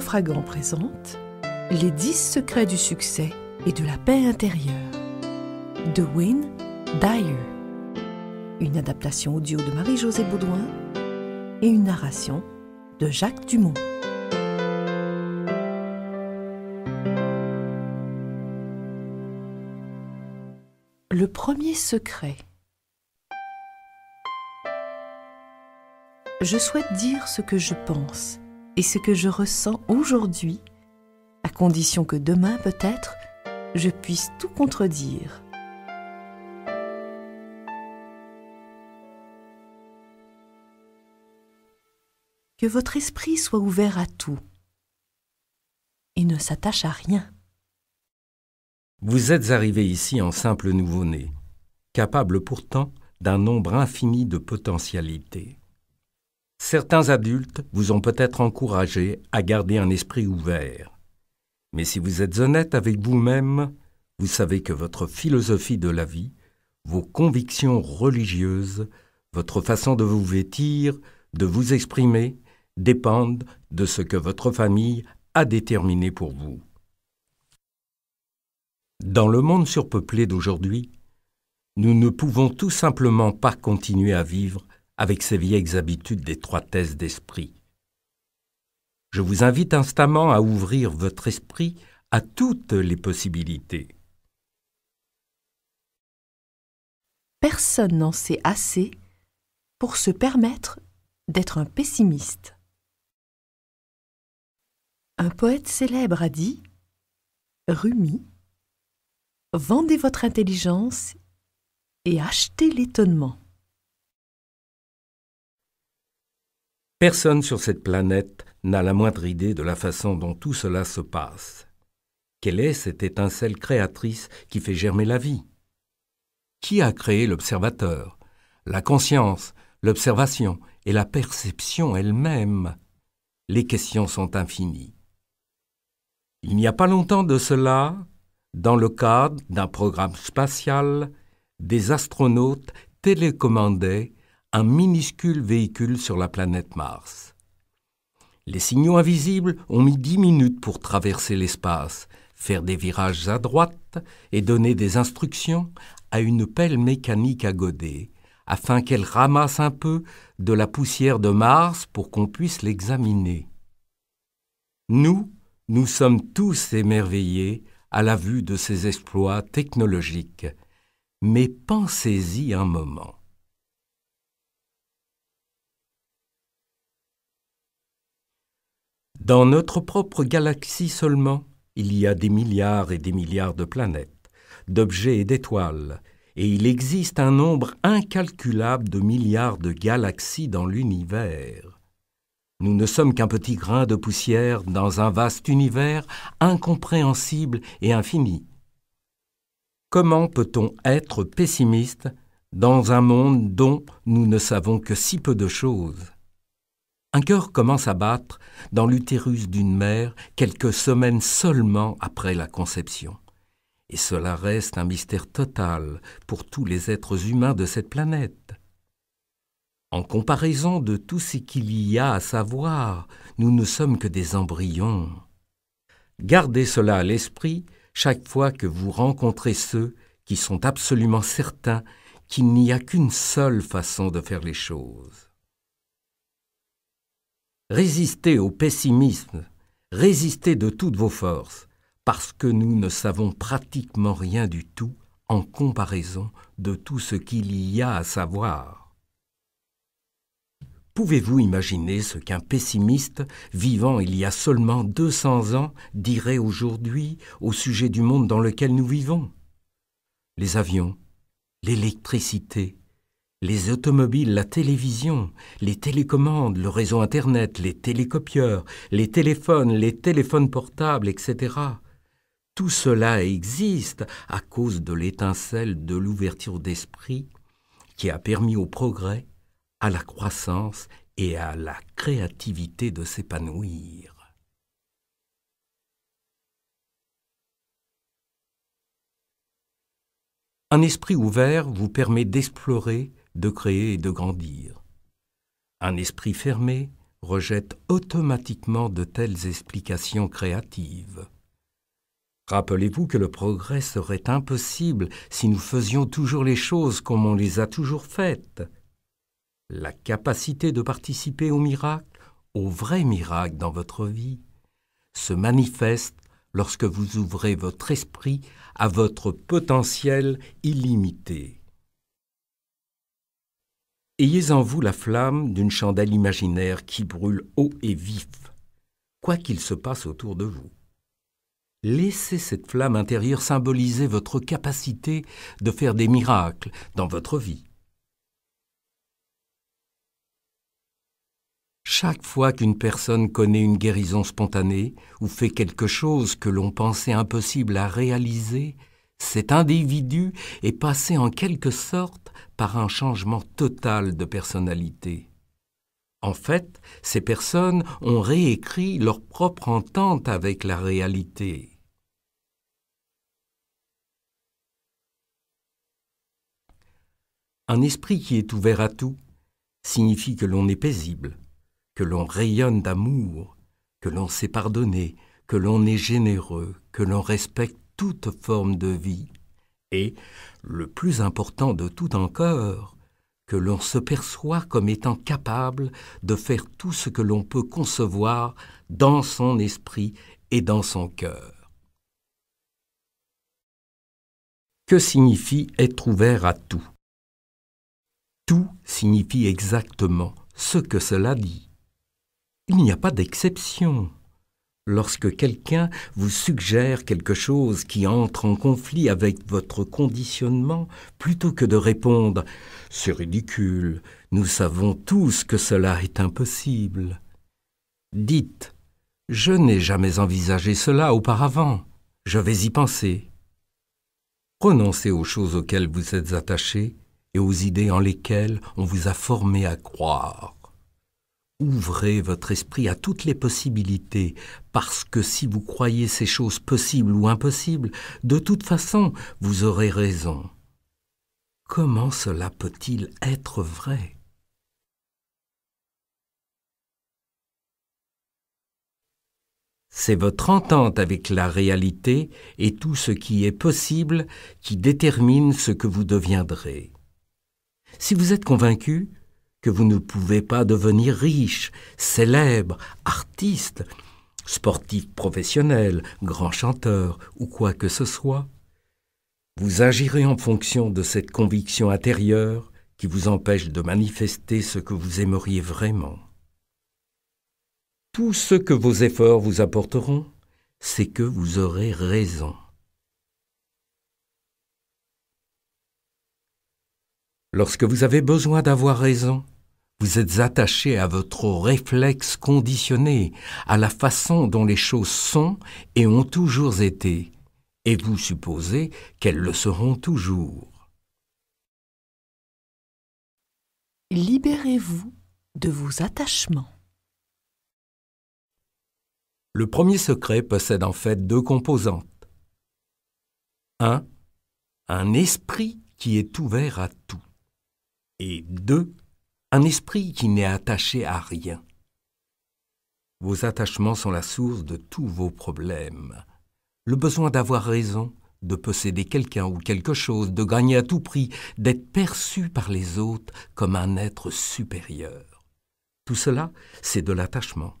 coffre présente Les 10 secrets du succès et de la paix intérieure de Wynne Dyer. Une adaptation audio de Marie-Josée Baudouin et une narration de Jacques Dumont. Le premier secret. Je souhaite dire ce que je pense et ce que je ressens aujourd'hui, à condition que demain peut-être, je puisse tout contredire. Que votre esprit soit ouvert à tout et ne s'attache à rien. Vous êtes arrivé ici en simple nouveau-né, capable pourtant d'un nombre infini de potentialités. Certains adultes vous ont peut-être encouragé à garder un esprit ouvert. Mais si vous êtes honnête avec vous-même, vous savez que votre philosophie de la vie, vos convictions religieuses, votre façon de vous vêtir, de vous exprimer, dépendent de ce que votre famille a déterminé pour vous. Dans le monde surpeuplé d'aujourd'hui, nous ne pouvons tout simplement pas continuer à vivre avec ses vieilles habitudes d'étroitesse d'esprit. Je vous invite instamment à ouvrir votre esprit à toutes les possibilités. Personne n'en sait assez pour se permettre d'être un pessimiste. Un poète célèbre a dit Rumi, vendez votre intelligence et achetez l'étonnement. Personne sur cette planète n'a la moindre idée de la façon dont tout cela se passe. Quelle est cette étincelle créatrice qui fait germer la vie Qui a créé l'observateur, la conscience, l'observation et la perception elle-même Les questions sont infinies. Il n'y a pas longtemps de cela, dans le cadre d'un programme spatial, des astronautes télécommandaient un minuscule véhicule sur la planète Mars. Les signaux invisibles ont mis dix minutes pour traverser l'espace, faire des virages à droite et donner des instructions à une pelle mécanique à goder, afin qu'elle ramasse un peu de la poussière de Mars pour qu'on puisse l'examiner. Nous, nous sommes tous émerveillés à la vue de ces exploits technologiques, mais pensez-y un moment. Dans notre propre galaxie seulement, il y a des milliards et des milliards de planètes, d'objets et d'étoiles, et il existe un nombre incalculable de milliards de galaxies dans l'univers. Nous ne sommes qu'un petit grain de poussière dans un vaste univers incompréhensible et infini. Comment peut-on être pessimiste dans un monde dont nous ne savons que si peu de choses un cœur commence à battre dans l'utérus d'une mère quelques semaines seulement après la conception. Et cela reste un mystère total pour tous les êtres humains de cette planète. En comparaison de tout ce qu'il y a à savoir, nous ne sommes que des embryons. Gardez cela à l'esprit chaque fois que vous rencontrez ceux qui sont absolument certains qu'il n'y a qu'une seule façon de faire les choses. Résistez au pessimisme, résistez de toutes vos forces, parce que nous ne savons pratiquement rien du tout en comparaison de tout ce qu'il y a à savoir. Pouvez-vous imaginer ce qu'un pessimiste, vivant il y a seulement 200 ans, dirait aujourd'hui au sujet du monde dans lequel nous vivons Les avions, l'électricité, les automobiles, la télévision, les télécommandes, le réseau Internet, les télécopieurs, les téléphones, les téléphones portables, etc. Tout cela existe à cause de l'étincelle de l'ouverture d'esprit qui a permis au progrès, à la croissance et à la créativité de s'épanouir. Un esprit ouvert vous permet d'explorer de créer et de grandir. Un esprit fermé rejette automatiquement de telles explications créatives. Rappelez-vous que le progrès serait impossible si nous faisions toujours les choses comme on les a toujours faites. La capacité de participer au miracle, au vrai miracle dans votre vie, se manifeste lorsque vous ouvrez votre esprit à votre potentiel illimité. Ayez en vous la flamme d'une chandelle imaginaire qui brûle haut et vif, quoi qu'il se passe autour de vous. Laissez cette flamme intérieure symboliser votre capacité de faire des miracles dans votre vie. Chaque fois qu'une personne connaît une guérison spontanée ou fait quelque chose que l'on pensait impossible à réaliser, cet individu est passé en quelque sorte par un changement total de personnalité. En fait, ces personnes ont réécrit leur propre entente avec la réalité. Un esprit qui est ouvert à tout signifie que l'on est paisible, que l'on rayonne d'amour, que l'on sait pardonner, que l'on est généreux, que l'on respecte toute forme de vie, et, le plus important de tout encore, que l'on se perçoit comme étant capable de faire tout ce que l'on peut concevoir dans son esprit et dans son cœur. Que signifie être ouvert à tout Tout signifie exactement ce que cela dit. Il n'y a pas d'exception. Lorsque quelqu'un vous suggère quelque chose qui entre en conflit avec votre conditionnement, plutôt que de répondre ⁇ C'est ridicule, nous savons tous que cela est impossible ⁇ dites ⁇ Je n'ai jamais envisagé cela auparavant, je vais y penser ⁇ Renoncez aux choses auxquelles vous êtes attaché et aux idées en lesquelles on vous a formé à croire ouvrez votre esprit à toutes les possibilités, parce que si vous croyez ces choses possibles ou impossibles, de toute façon, vous aurez raison. Comment cela peut-il être vrai C'est votre entente avec la réalité et tout ce qui est possible qui détermine ce que vous deviendrez. Si vous êtes convaincu, que vous ne pouvez pas devenir riche, célèbre, artiste, sportif professionnel, grand chanteur ou quoi que ce soit. Vous agirez en fonction de cette conviction intérieure qui vous empêche de manifester ce que vous aimeriez vraiment. Tout ce que vos efforts vous apporteront, c'est que vous aurez raison. Lorsque vous avez besoin d'avoir raison, vous êtes attaché à votre réflexe conditionné, à la façon dont les choses sont et ont toujours été, et vous supposez qu'elles le seront toujours. Libérez-vous de vos attachements. Le premier secret possède en fait deux composantes. 1. Un, un esprit qui est ouvert à tout. Et 2 un esprit qui n'est attaché à rien. Vos attachements sont la source de tous vos problèmes. Le besoin d'avoir raison, de posséder quelqu'un ou quelque chose, de gagner à tout prix, d'être perçu par les autres comme un être supérieur. Tout cela, c'est de l'attachement.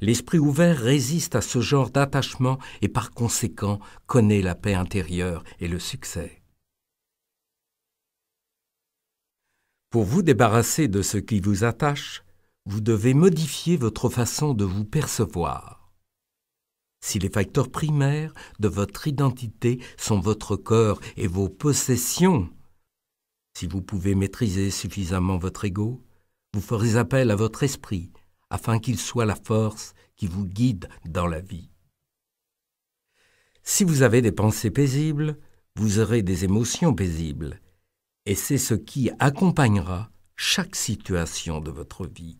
L'esprit ouvert résiste à ce genre d'attachement et par conséquent connaît la paix intérieure et le succès. Pour vous débarrasser de ce qui vous attache, vous devez modifier votre façon de vous percevoir. Si les facteurs primaires de votre identité sont votre corps et vos possessions, si vous pouvez maîtriser suffisamment votre ego, vous ferez appel à votre esprit afin qu'il soit la force qui vous guide dans la vie. Si vous avez des pensées paisibles, vous aurez des émotions paisibles, et c'est ce qui accompagnera chaque situation de votre vie.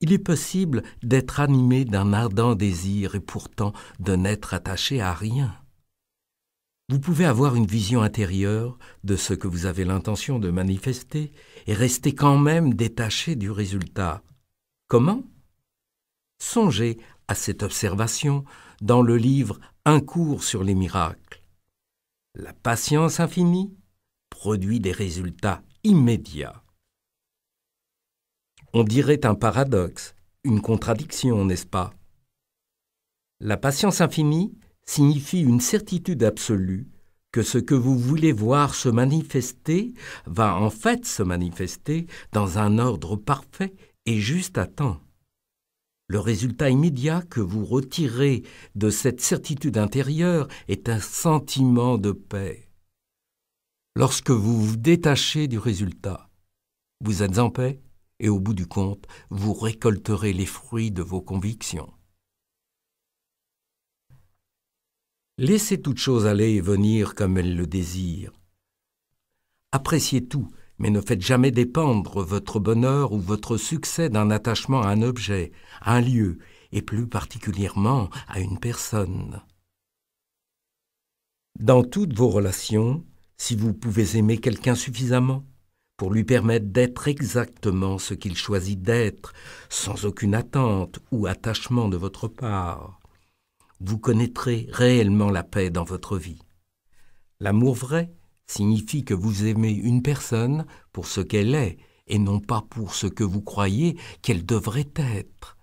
Il est possible d'être animé d'un ardent désir et pourtant de n'être attaché à rien. Vous pouvez avoir une vision intérieure de ce que vous avez l'intention de manifester et rester quand même détaché du résultat. Comment Songez à cette observation dans le livre Un cours sur les miracles. La patience infinie produit des résultats immédiats. On dirait un paradoxe, une contradiction, n'est-ce pas La patience infinie signifie une certitude absolue que ce que vous voulez voir se manifester va en fait se manifester dans un ordre parfait et juste à temps. Le résultat immédiat que vous retirez de cette certitude intérieure est un sentiment de paix. Lorsque vous vous détachez du résultat, vous êtes en paix et au bout du compte, vous récolterez les fruits de vos convictions. Laissez toute chose aller et venir comme elle le désire. Appréciez tout, mais ne faites jamais dépendre votre bonheur ou votre succès d'un attachement à un objet, à un lieu, et plus particulièrement à une personne. Dans toutes vos relations, si vous pouvez aimer quelqu'un suffisamment pour lui permettre d'être exactement ce qu'il choisit d'être, sans aucune attente ou attachement de votre part, vous connaîtrez réellement la paix dans votre vie. L'amour vrai signifie que vous aimez une personne pour ce qu'elle est et non pas pour ce que vous croyez qu'elle devrait être.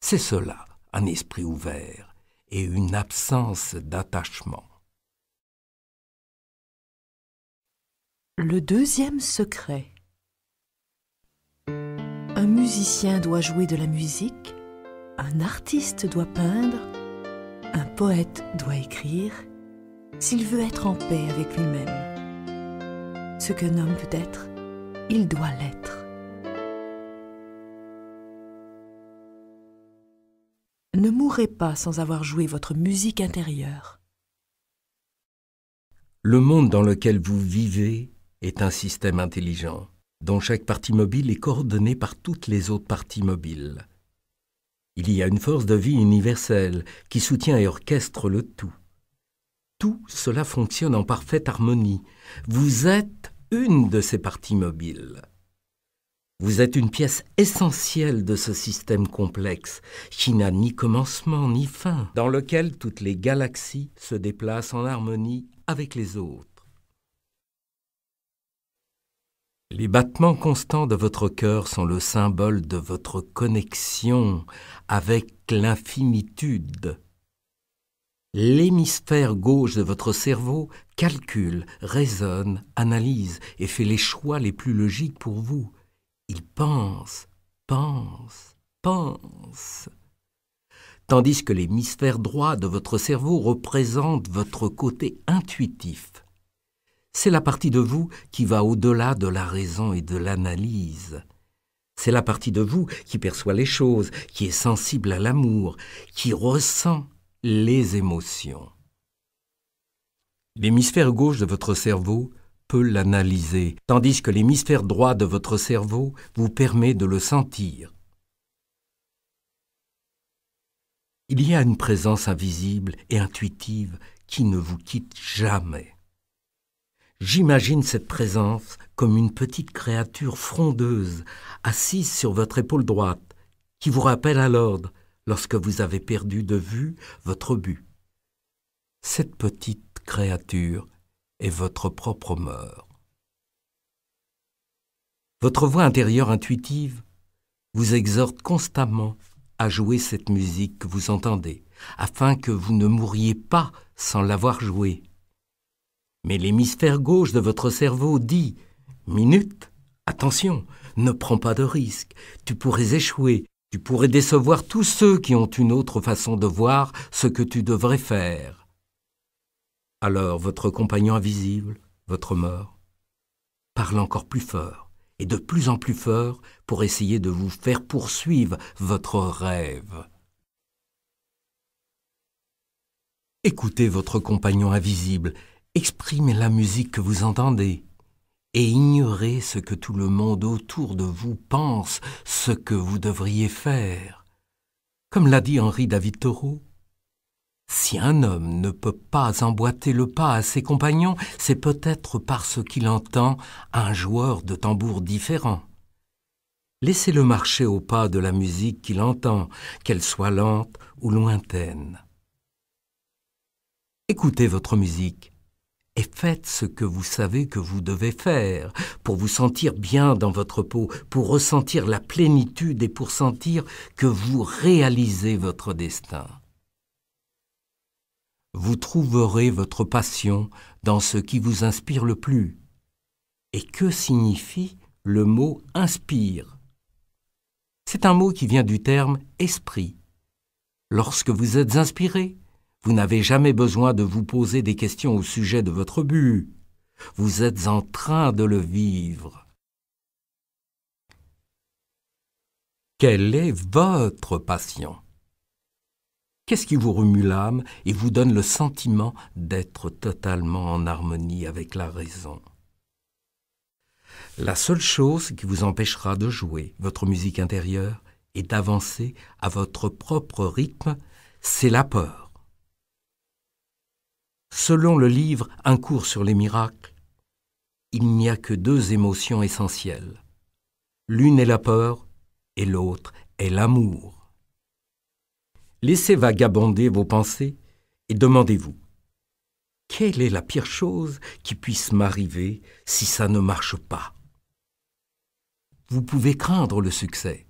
C'est cela, un esprit ouvert et une absence d'attachement. Le deuxième secret. Un musicien doit jouer de la musique, un artiste doit peindre, un poète doit écrire, s'il veut être en paix avec lui-même. Ce qu'un homme peut être, il doit l'être. Ne mourrez pas sans avoir joué votre musique intérieure. Le monde dans lequel vous vivez est un système intelligent, dont chaque partie mobile est coordonnée par toutes les autres parties mobiles. Il y a une force de vie universelle qui soutient et orchestre le tout. Tout cela fonctionne en parfaite harmonie. Vous êtes une de ces parties mobiles. Vous êtes une pièce essentielle de ce système complexe, qui n'a ni commencement ni fin, dans lequel toutes les galaxies se déplacent en harmonie avec les autres. Les battements constants de votre cœur sont le symbole de votre connexion avec l'infinitude. L'hémisphère gauche de votre cerveau calcule, raisonne, analyse et fait les choix les plus logiques pour vous. Il pense, pense, pense. Tandis que l'hémisphère droit de votre cerveau représente votre côté intuitif c'est la partie de vous qui va au-delà de la raison et de l'analyse. C'est la partie de vous qui perçoit les choses, qui est sensible à l'amour, qui ressent les émotions. L'hémisphère gauche de votre cerveau peut l'analyser, tandis que l'hémisphère droit de votre cerveau vous permet de le sentir. Il y a une présence invisible et intuitive qui ne vous quitte jamais. J'imagine cette présence comme une petite créature frondeuse, assise sur votre épaule droite, qui vous rappelle à l'ordre lorsque vous avez perdu de vue votre but. Cette petite créature est votre propre mort. Votre voix intérieure intuitive vous exhorte constamment à jouer cette musique que vous entendez, afin que vous ne mouriez pas sans l'avoir jouée. Mais l'hémisphère gauche de votre cerveau dit Minute, attention, ne prends pas de risque, tu pourrais échouer, tu pourrais décevoir tous ceux qui ont une autre façon de voir ce que tu devrais faire. Alors votre compagnon invisible, votre mort, parle encore plus fort et de plus en plus fort pour essayer de vous faire poursuivre votre rêve. Écoutez votre compagnon invisible Exprimez la musique que vous entendez et ignorez ce que tout le monde autour de vous pense, ce que vous devriez faire. Comme l'a dit Henri David Thoreau, si un homme ne peut pas emboîter le pas à ses compagnons, c'est peut-être parce qu'il entend un joueur de tambour différent. Laissez-le marcher au pas de la musique qu'il entend, qu'elle soit lente ou lointaine. Écoutez votre musique et faites ce que vous savez que vous devez faire pour vous sentir bien dans votre peau, pour ressentir la plénitude et pour sentir que vous réalisez votre destin. Vous trouverez votre passion dans ce qui vous inspire le plus. Et que signifie le mot inspire C'est un mot qui vient du terme esprit. Lorsque vous êtes inspiré, vous n'avez jamais besoin de vous poser des questions au sujet de votre but. Vous êtes en train de le vivre. Quelle est votre passion Qu'est-ce qui vous remue l'âme et vous donne le sentiment d'être totalement en harmonie avec la raison La seule chose qui vous empêchera de jouer votre musique intérieure et d'avancer à votre propre rythme, c'est la peur. Selon le livre Un cours sur les miracles, il n'y a que deux émotions essentielles. L'une est la peur et l'autre est l'amour. Laissez vagabonder vos pensées et demandez-vous, quelle est la pire chose qui puisse m'arriver si ça ne marche pas Vous pouvez craindre le succès.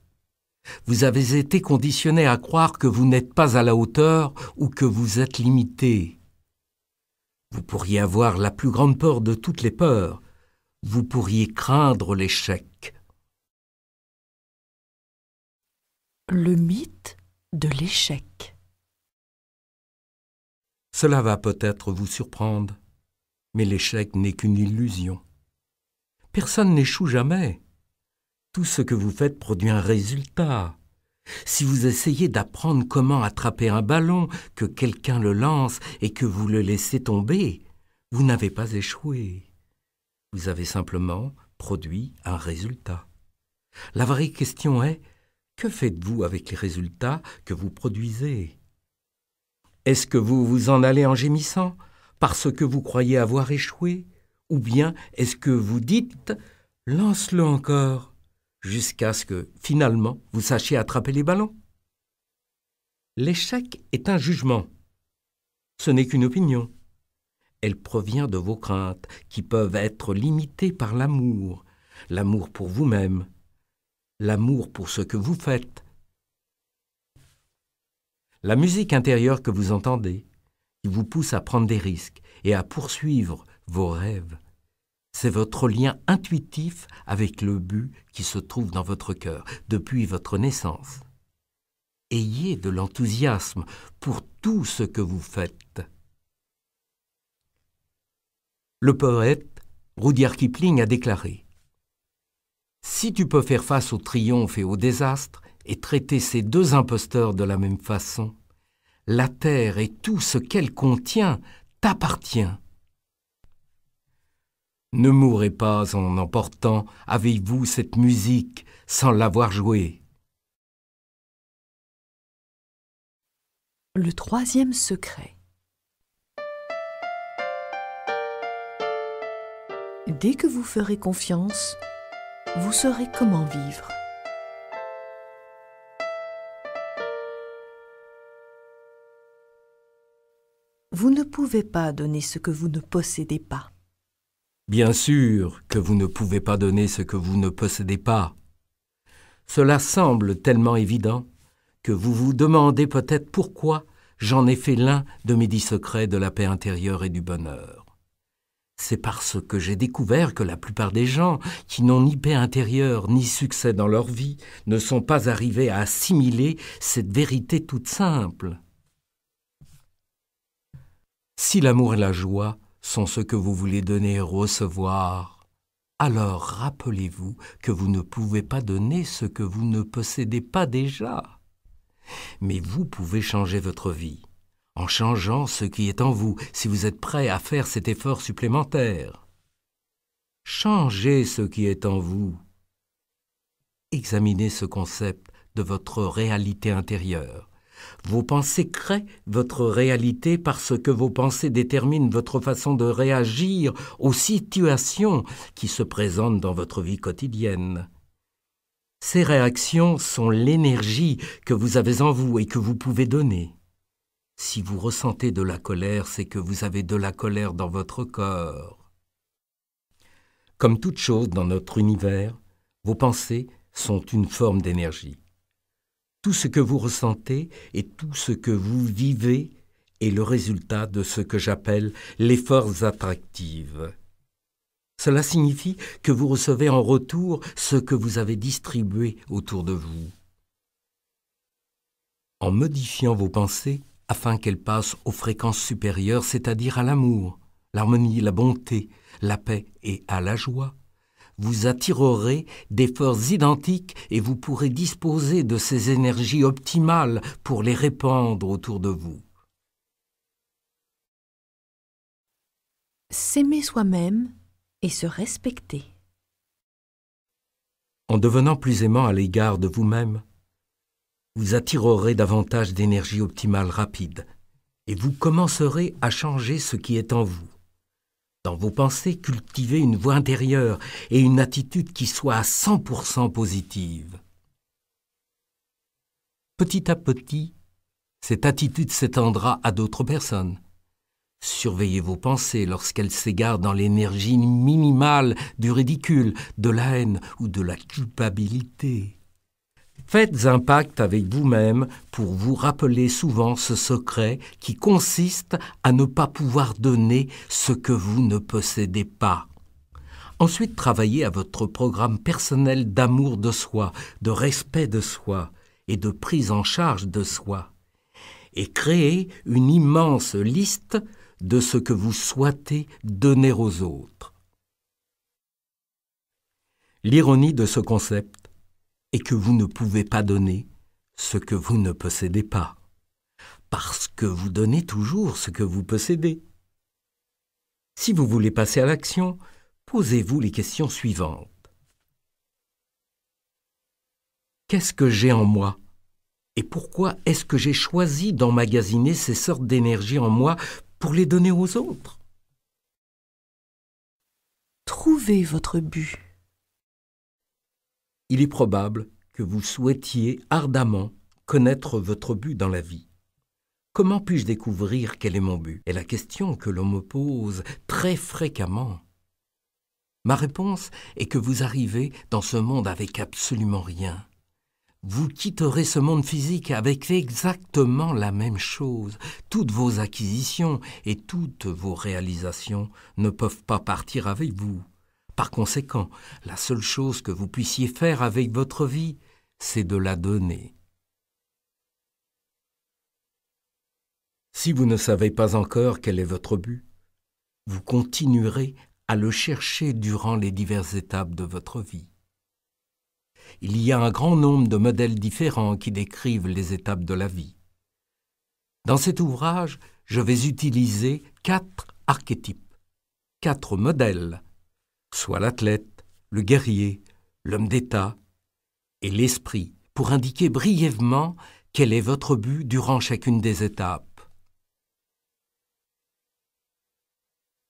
Vous avez été conditionné à croire que vous n'êtes pas à la hauteur ou que vous êtes limité. Vous pourriez avoir la plus grande peur de toutes les peurs. Vous pourriez craindre l'échec. Le mythe de l'échec. Cela va peut-être vous surprendre, mais l'échec n'est qu'une illusion. Personne n'échoue jamais. Tout ce que vous faites produit un résultat. Si vous essayez d'apprendre comment attraper un ballon, que quelqu'un le lance et que vous le laissez tomber, vous n'avez pas échoué. Vous avez simplement produit un résultat. La vraie question est, que faites-vous avec les résultats que vous produisez Est-ce que vous vous en allez en gémissant parce que vous croyez avoir échoué Ou bien est-ce que vous dites ⁇ Lance-le encore !⁇ jusqu'à ce que, finalement, vous sachiez attraper les ballons. L'échec est un jugement. Ce n'est qu'une opinion. Elle provient de vos craintes, qui peuvent être limitées par l'amour, l'amour pour vous-même, l'amour pour ce que vous faites. La musique intérieure que vous entendez, qui vous pousse à prendre des risques et à poursuivre vos rêves. C'est votre lien intuitif avec le but qui se trouve dans votre cœur depuis votre naissance. Ayez de l'enthousiasme pour tout ce que vous faites. Le poète Rudyard Kipling a déclaré Si tu peux faire face au triomphe et au désastre et traiter ces deux imposteurs de la même façon, la terre et tout ce qu'elle contient t'appartient ne mourrez pas en emportant avec vous cette musique sans l'avoir jouée. Le troisième secret. Dès que vous ferez confiance, vous saurez comment vivre. Vous ne pouvez pas donner ce que vous ne possédez pas. Bien sûr que vous ne pouvez pas donner ce que vous ne possédez pas. Cela semble tellement évident que vous vous demandez peut-être pourquoi j'en ai fait l'un de mes dix secrets de la paix intérieure et du bonheur. C'est parce que j'ai découvert que la plupart des gens qui n'ont ni paix intérieure ni succès dans leur vie ne sont pas arrivés à assimiler cette vérité toute simple. Si l'amour et la joie sont ce que vous voulez donner et recevoir, alors rappelez-vous que vous ne pouvez pas donner ce que vous ne possédez pas déjà. Mais vous pouvez changer votre vie en changeant ce qui est en vous si vous êtes prêt à faire cet effort supplémentaire. Changez ce qui est en vous. Examinez ce concept de votre réalité intérieure vos pensées créent votre réalité parce que vos pensées déterminent votre façon de réagir aux situations qui se présentent dans votre vie quotidienne. Ces réactions sont l'énergie que vous avez en vous et que vous pouvez donner. Si vous ressentez de la colère, c'est que vous avez de la colère dans votre corps. Comme toute chose dans notre univers, vos pensées sont une forme d'énergie. Tout ce que vous ressentez et tout ce que vous vivez est le résultat de ce que j'appelle les forces attractives. Cela signifie que vous recevez en retour ce que vous avez distribué autour de vous. En modifiant vos pensées afin qu'elles passent aux fréquences supérieures, c'est-à-dire à, à l'amour, l'harmonie, la bonté, la paix et à la joie, vous attirerez des forces identiques et vous pourrez disposer de ces énergies optimales pour les répandre autour de vous. S'aimer soi-même et se respecter. En devenant plus aimant à l'égard de vous-même, vous attirerez davantage d'énergie optimale rapide et vous commencerez à changer ce qui est en vous dans vos pensées, cultivez une voix intérieure et une attitude qui soit à 100% positive. Petit à petit, cette attitude s'étendra à d'autres personnes. Surveillez vos pensées lorsqu'elles s'égarent dans l'énergie minimale du ridicule, de la haine ou de la culpabilité. Faites un pacte avec vous-même pour vous rappeler souvent ce secret qui consiste à ne pas pouvoir donner ce que vous ne possédez pas. Ensuite, travaillez à votre programme personnel d'amour de soi, de respect de soi et de prise en charge de soi. Et créez une immense liste de ce que vous souhaitez donner aux autres. L'ironie de ce concept et que vous ne pouvez pas donner ce que vous ne possédez pas, parce que vous donnez toujours ce que vous possédez. Si vous voulez passer à l'action, posez-vous les questions suivantes. Qu'est-ce que j'ai en moi Et pourquoi est-ce que j'ai choisi d'emmagasiner ces sortes d'énergie en moi pour les donner aux autres Trouvez votre but il est probable que vous souhaitiez ardemment connaître votre but dans la vie. Comment puis-je découvrir quel est mon but est la question que l'on me pose très fréquemment. Ma réponse est que vous arrivez dans ce monde avec absolument rien. Vous quitterez ce monde physique avec exactement la même chose. Toutes vos acquisitions et toutes vos réalisations ne peuvent pas partir avec vous. Par conséquent, la seule chose que vous puissiez faire avec votre vie, c'est de la donner. Si vous ne savez pas encore quel est votre but, vous continuerez à le chercher durant les diverses étapes de votre vie. Il y a un grand nombre de modèles différents qui décrivent les étapes de la vie. Dans cet ouvrage, je vais utiliser quatre archétypes, quatre modèles soit l'athlète, le guerrier, l'homme d'État et l'esprit, pour indiquer brièvement quel est votre but durant chacune des étapes.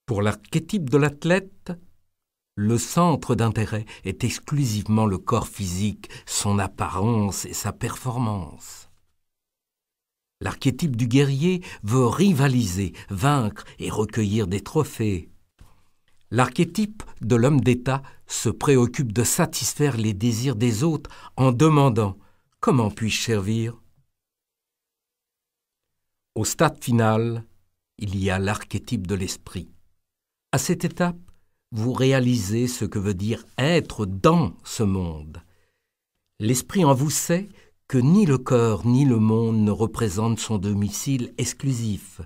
Pour l'archétype de l'athlète, le centre d'intérêt est exclusivement le corps physique, son apparence et sa performance. L'archétype du guerrier veut rivaliser, vaincre et recueillir des trophées. L'archétype de l'homme d'État se préoccupe de satisfaire les désirs des autres en demandant Comment puis-je servir Au stade final, il y a l'archétype de l'esprit. À cette étape, vous réalisez ce que veut dire être dans ce monde. L'esprit en vous sait que ni le corps ni le monde ne représentent son domicile exclusif.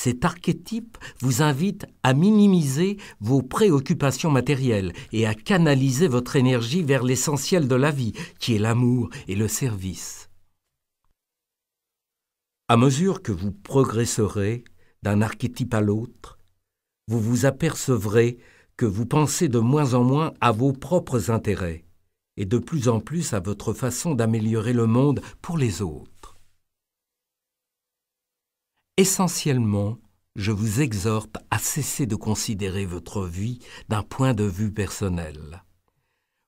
Cet archétype vous invite à minimiser vos préoccupations matérielles et à canaliser votre énergie vers l'essentiel de la vie, qui est l'amour et le service. À mesure que vous progresserez d'un archétype à l'autre, vous vous apercevrez que vous pensez de moins en moins à vos propres intérêts et de plus en plus à votre façon d'améliorer le monde pour les autres. Essentiellement, je vous exhorte à cesser de considérer votre vie d'un point de vue personnel.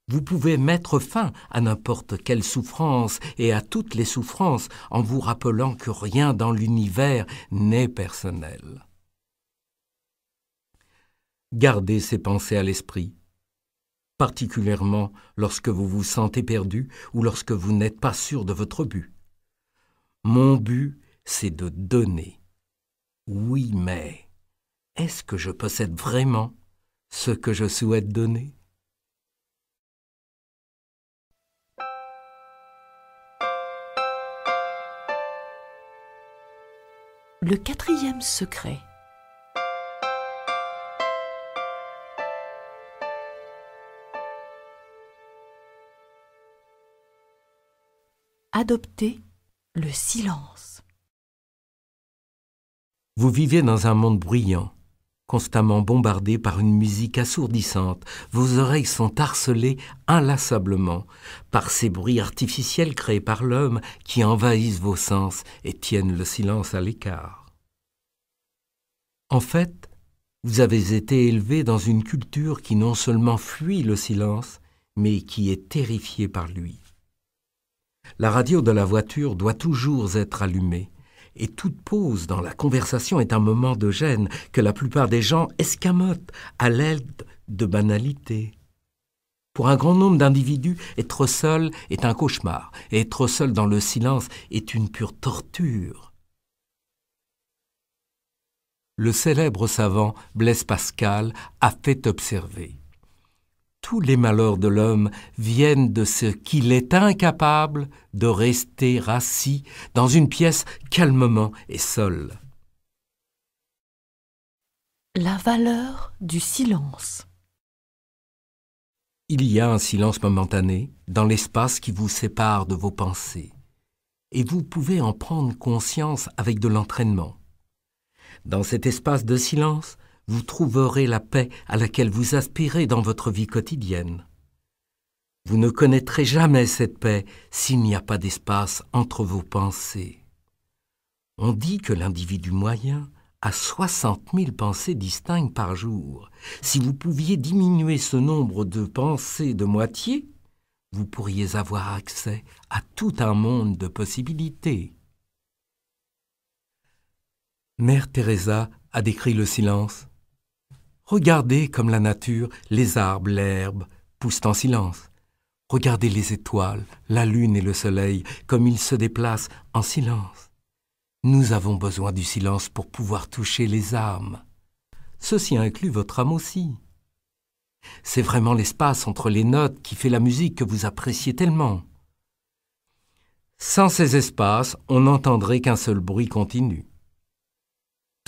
Vous pouvez mettre fin à n'importe quelle souffrance et à toutes les souffrances en vous rappelant que rien dans l'univers n'est personnel. Gardez ces pensées à l'esprit, particulièrement lorsque vous vous sentez perdu ou lorsque vous n'êtes pas sûr de votre but. Mon but, c'est de donner. Oui, mais est-ce que je possède vraiment ce que je souhaite donner Le quatrième secret. Adopter le silence. Vous vivez dans un monde bruyant, constamment bombardé par une musique assourdissante. Vos oreilles sont harcelées inlassablement par ces bruits artificiels créés par l'homme qui envahissent vos sens et tiennent le silence à l'écart. En fait, vous avez été élevé dans une culture qui non seulement fuit le silence, mais qui est terrifiée par lui. La radio de la voiture doit toujours être allumée et toute pause dans la conversation est un moment de gêne que la plupart des gens escamotent à l'aide de banalités. Pour un grand nombre d'individus, être seul est un cauchemar, et être seul dans le silence est une pure torture. Le célèbre savant Blaise Pascal a fait observer tous les malheurs de l'homme viennent de ce qu'il est incapable de rester assis dans une pièce calmement et seul. La valeur du silence. Il y a un silence momentané dans l'espace qui vous sépare de vos pensées, et vous pouvez en prendre conscience avec de l'entraînement. Dans cet espace de silence, vous trouverez la paix à laquelle vous aspirez dans votre vie quotidienne. Vous ne connaîtrez jamais cette paix s'il n'y a pas d'espace entre vos pensées. On dit que l'individu moyen a soixante mille pensées distinctes par jour. Si vous pouviez diminuer ce nombre de pensées de moitié, vous pourriez avoir accès à tout un monde de possibilités. Mère Teresa a décrit le silence Regardez comme la nature, les arbres, l'herbe poussent en silence. Regardez les étoiles, la lune et le soleil, comme ils se déplacent en silence. Nous avons besoin du silence pour pouvoir toucher les âmes. Ceci inclut votre âme aussi. C'est vraiment l'espace entre les notes qui fait la musique que vous appréciez tellement. Sans ces espaces, on n'entendrait qu'un seul bruit continu.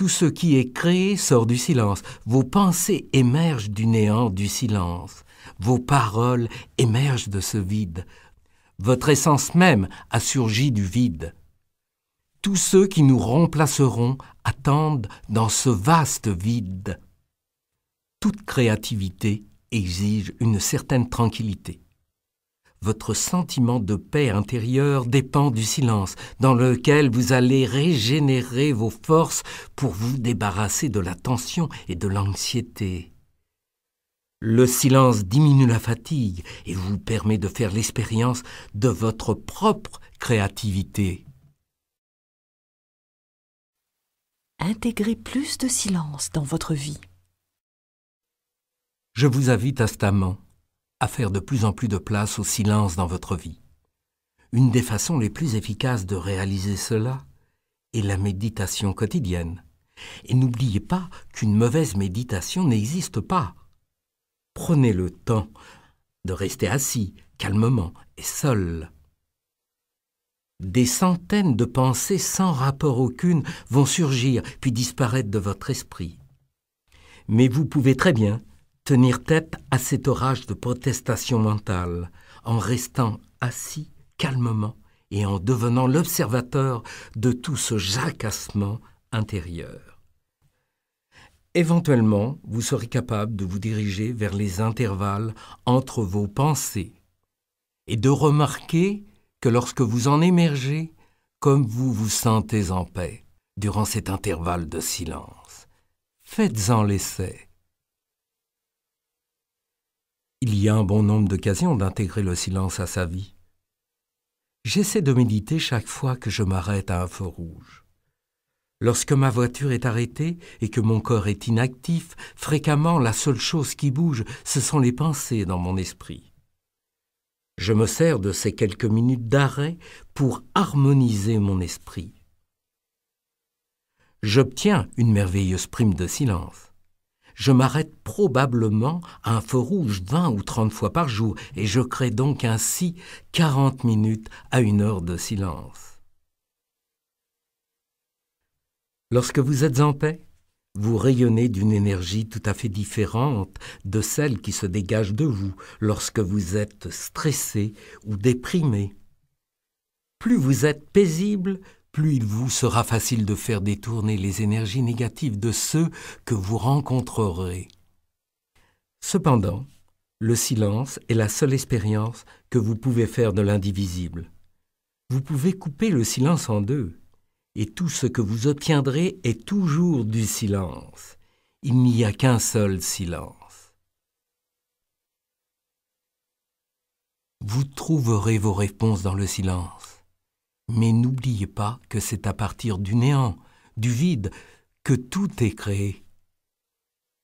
Tout ce qui est créé sort du silence. Vos pensées émergent du néant du silence. Vos paroles émergent de ce vide. Votre essence même a surgi du vide. Tous ceux qui nous remplaceront attendent dans ce vaste vide. Toute créativité exige une certaine tranquillité. Votre sentiment de paix intérieure dépend du silence dans lequel vous allez régénérer vos forces pour vous débarrasser de la tension et de l'anxiété. Le silence diminue la fatigue et vous permet de faire l'expérience de votre propre créativité. Intégrez plus de silence dans votre vie. Je vous invite instamment à faire de plus en plus de place au silence dans votre vie. Une des façons les plus efficaces de réaliser cela est la méditation quotidienne. Et n'oubliez pas qu'une mauvaise méditation n'existe pas. Prenez le temps de rester assis, calmement et seul. Des centaines de pensées sans rapport aucune vont surgir puis disparaître de votre esprit. Mais vous pouvez très bien tenir tête à cet orage de protestation mentale en restant assis calmement et en devenant l'observateur de tout ce jacassement intérieur. Éventuellement, vous serez capable de vous diriger vers les intervalles entre vos pensées et de remarquer que lorsque vous en émergez, comme vous vous sentez en paix durant cet intervalle de silence, faites-en l'essai. Il y a un bon nombre d'occasions d'intégrer le silence à sa vie. J'essaie de méditer chaque fois que je m'arrête à un feu rouge. Lorsque ma voiture est arrêtée et que mon corps est inactif, fréquemment la seule chose qui bouge, ce sont les pensées dans mon esprit. Je me sers de ces quelques minutes d'arrêt pour harmoniser mon esprit. J'obtiens une merveilleuse prime de silence je m'arrête probablement à un feu rouge 20 ou 30 fois par jour et je crée donc ainsi 40 minutes à une heure de silence. Lorsque vous êtes en paix, vous rayonnez d'une énergie tout à fait différente de celle qui se dégage de vous lorsque vous êtes stressé ou déprimé. Plus vous êtes paisible, plus il vous sera facile de faire détourner les énergies négatives de ceux que vous rencontrerez. Cependant, le silence est la seule expérience que vous pouvez faire de l'indivisible. Vous pouvez couper le silence en deux, et tout ce que vous obtiendrez est toujours du silence. Il n'y a qu'un seul silence. Vous trouverez vos réponses dans le silence. Mais n'oubliez pas que c'est à partir du néant, du vide, que tout est créé.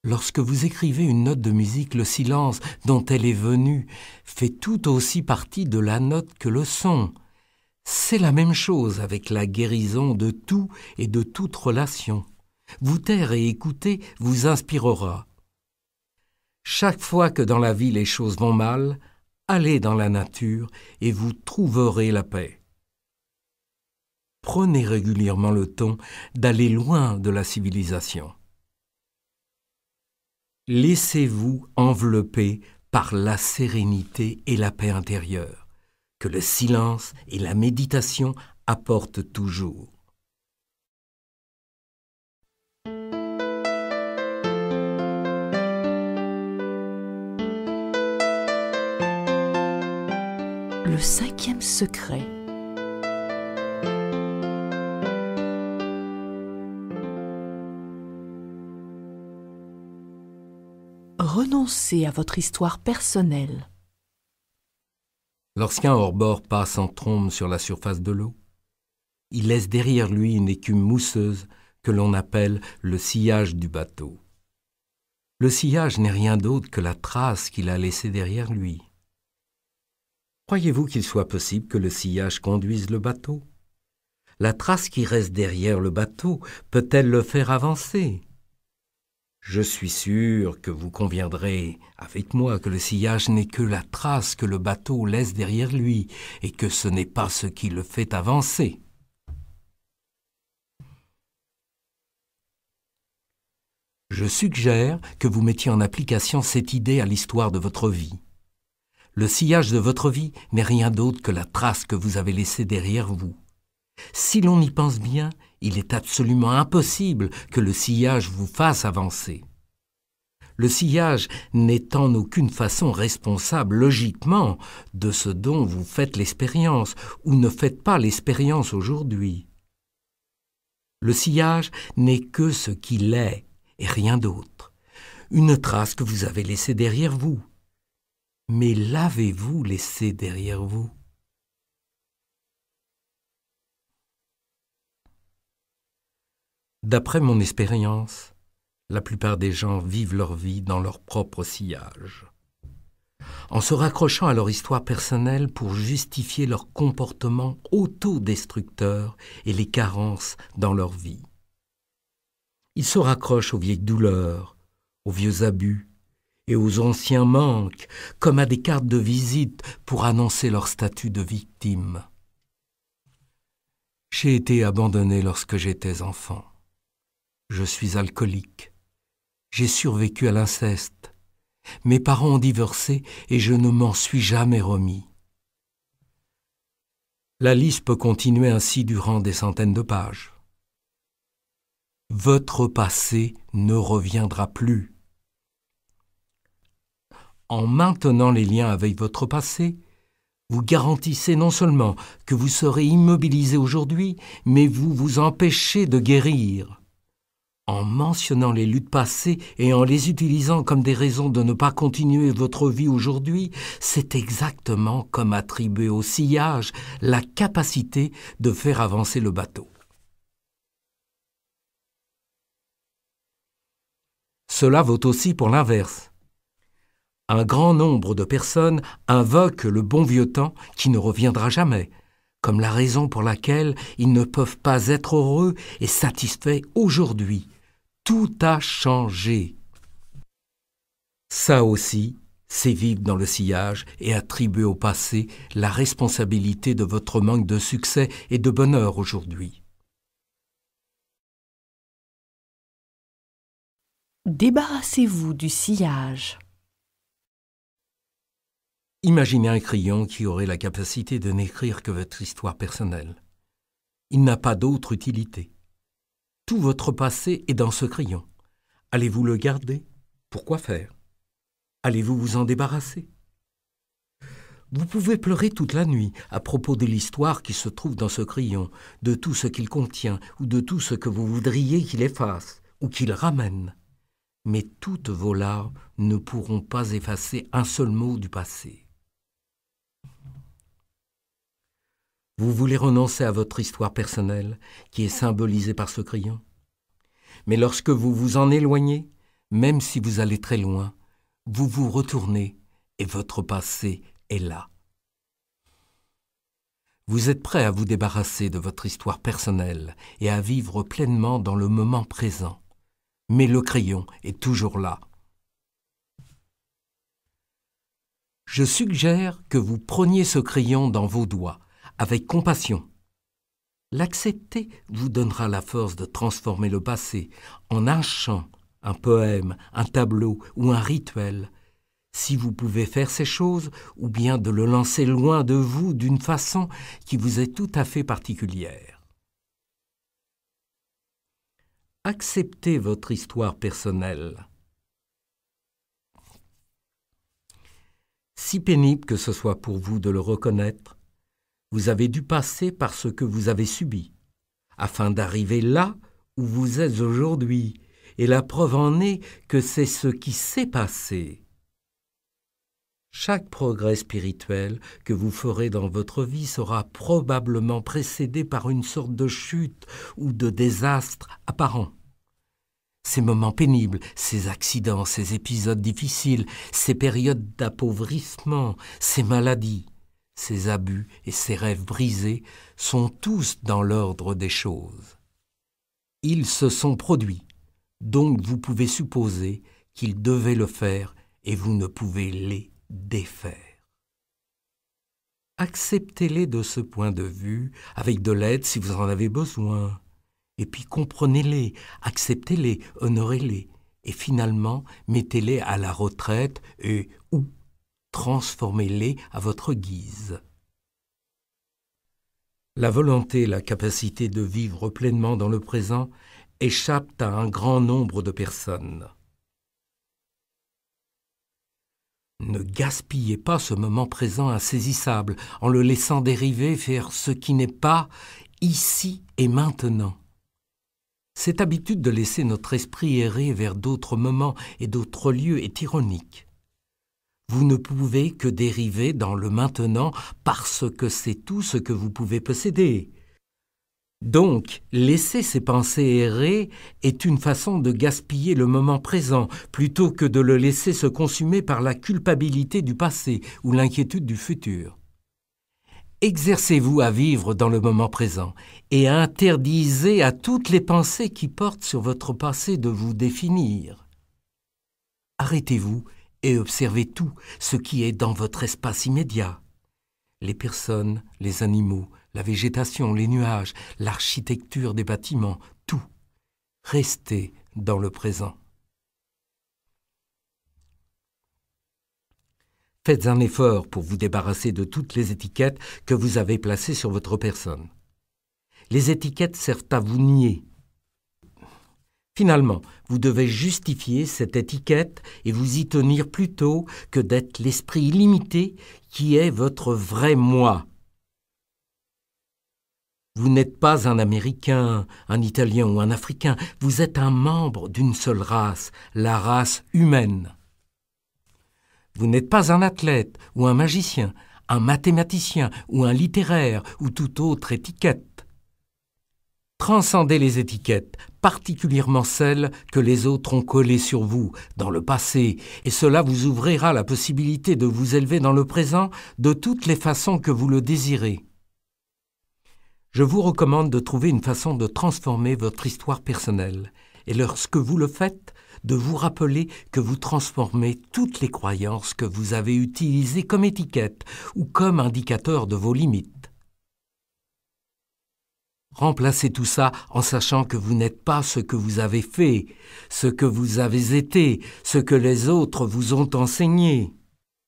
Lorsque vous écrivez une note de musique, le silence dont elle est venue fait tout aussi partie de la note que le son. C'est la même chose avec la guérison de tout et de toute relation. Vous taire et écouter vous inspirera. Chaque fois que dans la vie les choses vont mal, allez dans la nature et vous trouverez la paix prenez régulièrement le temps d'aller loin de la civilisation. Laissez-vous envelopper par la sérénité et la paix intérieure que le silence et la méditation apportent toujours. Le cinquième secret. renoncer à votre histoire personnelle. Lorsqu'un hors-bord passe en trombe sur la surface de l'eau, il laisse derrière lui une écume mousseuse que l'on appelle le sillage du bateau. Le sillage n'est rien d'autre que la trace qu'il a laissée derrière lui. Croyez-vous qu'il soit possible que le sillage conduise le bateau La trace qui reste derrière le bateau peut-elle le faire avancer je suis sûr que vous conviendrez avec moi que le sillage n'est que la trace que le bateau laisse derrière lui, et que ce n'est pas ce qui le fait avancer. Je suggère que vous mettiez en application cette idée à l'histoire de votre vie. Le sillage de votre vie n'est rien d'autre que la trace que vous avez laissée derrière vous. Si l'on y pense bien, il est absolument impossible que le sillage vous fasse avancer. Le sillage n'est en aucune façon responsable logiquement de ce dont vous faites l'expérience ou ne faites pas l'expérience aujourd'hui. Le sillage n'est que ce qu'il est et rien d'autre. Une trace que vous avez laissée derrière vous. Mais l'avez-vous laissée derrière vous D'après mon expérience, la plupart des gens vivent leur vie dans leur propre sillage, en se raccrochant à leur histoire personnelle pour justifier leur comportement autodestructeur et les carences dans leur vie. Ils se raccrochent aux vieilles douleurs, aux vieux abus et aux anciens manques, comme à des cartes de visite pour annoncer leur statut de victime. J'ai été abandonné lorsque j'étais enfant. Je suis alcoolique. J'ai survécu à l'inceste. Mes parents ont divorcé et je ne m'en suis jamais remis. La liste peut continuer ainsi durant des centaines de pages. Votre passé ne reviendra plus. En maintenant les liens avec votre passé, vous garantissez non seulement que vous serez immobilisé aujourd'hui, mais vous vous empêchez de guérir en mentionnant les luttes passées et en les utilisant comme des raisons de ne pas continuer votre vie aujourd'hui, c'est exactement comme attribuer au sillage la capacité de faire avancer le bateau. Cela vaut aussi pour l'inverse. Un grand nombre de personnes invoquent le bon vieux temps qui ne reviendra jamais, comme la raison pour laquelle ils ne peuvent pas être heureux et satisfaits aujourd'hui tout a changé. Ça aussi, c'est vivre dans le sillage et attribuer au passé la responsabilité de votre manque de succès et de bonheur aujourd'hui. Débarrassez-vous du sillage. Imaginez un crayon qui aurait la capacité de n'écrire que votre histoire personnelle. Il n'a pas d'autre utilité. Tout votre passé est dans ce crayon. Allez-vous le garder Pourquoi faire Allez-vous vous en débarrasser Vous pouvez pleurer toute la nuit à propos de l'histoire qui se trouve dans ce crayon, de tout ce qu'il contient ou de tout ce que vous voudriez qu'il efface ou qu'il ramène. Mais toutes vos larmes ne pourront pas effacer un seul mot du passé. Vous voulez renoncer à votre histoire personnelle qui est symbolisée par ce crayon. Mais lorsque vous vous en éloignez, même si vous allez très loin, vous vous retournez et votre passé est là. Vous êtes prêt à vous débarrasser de votre histoire personnelle et à vivre pleinement dans le moment présent. Mais le crayon est toujours là. Je suggère que vous preniez ce crayon dans vos doigts avec compassion. L'accepter vous donnera la force de transformer le passé en un chant, un poème, un tableau ou un rituel, si vous pouvez faire ces choses, ou bien de le lancer loin de vous d'une façon qui vous est tout à fait particulière. Acceptez votre histoire personnelle. Si pénible que ce soit pour vous de le reconnaître, vous avez dû passer par ce que vous avez subi, afin d'arriver là où vous êtes aujourd'hui, et la preuve en est que c'est ce qui s'est passé. Chaque progrès spirituel que vous ferez dans votre vie sera probablement précédé par une sorte de chute ou de désastre apparent. Ces moments pénibles, ces accidents, ces épisodes difficiles, ces périodes d'appauvrissement, ces maladies, ces abus et ses rêves brisés sont tous dans l'ordre des choses. Ils se sont produits, donc vous pouvez supposer qu'ils devaient le faire et vous ne pouvez les défaire. Acceptez-les de ce point de vue, avec de l'aide si vous en avez besoin, et puis comprenez-les, acceptez-les, honorez-les, et finalement mettez-les à la retraite et transformez-les à votre guise. La volonté la capacité de vivre pleinement dans le présent échappent à un grand nombre de personnes. Ne gaspillez pas ce moment présent insaisissable en le laissant dériver vers ce qui n'est pas ici et maintenant. Cette habitude de laisser notre esprit errer vers d'autres moments et d'autres lieux est ironique. Vous ne pouvez que dériver dans le maintenant parce que c'est tout ce que vous pouvez posséder. Donc, laisser ses pensées errer est une façon de gaspiller le moment présent plutôt que de le laisser se consumer par la culpabilité du passé ou l'inquiétude du futur. Exercez-vous à vivre dans le moment présent et interdisez à toutes les pensées qui portent sur votre passé de vous définir. Arrêtez-vous et observez tout ce qui est dans votre espace immédiat. Les personnes, les animaux, la végétation, les nuages, l'architecture des bâtiments, tout. Restez dans le présent. Faites un effort pour vous débarrasser de toutes les étiquettes que vous avez placées sur votre personne. Les étiquettes servent à vous nier, Finalement, vous devez justifier cette étiquette et vous y tenir plutôt que d'être l'esprit illimité qui est votre vrai moi. Vous n'êtes pas un Américain, un Italien ou un Africain, vous êtes un membre d'une seule race, la race humaine. Vous n'êtes pas un athlète ou un magicien, un mathématicien ou un littéraire ou toute autre étiquette. Transcendez les étiquettes, particulièrement celles que les autres ont collées sur vous dans le passé, et cela vous ouvrira la possibilité de vous élever dans le présent de toutes les façons que vous le désirez. Je vous recommande de trouver une façon de transformer votre histoire personnelle, et lorsque vous le faites, de vous rappeler que vous transformez toutes les croyances que vous avez utilisées comme étiquette ou comme indicateur de vos limites. Remplacez tout ça en sachant que vous n'êtes pas ce que vous avez fait, ce que vous avez été, ce que les autres vous ont enseigné,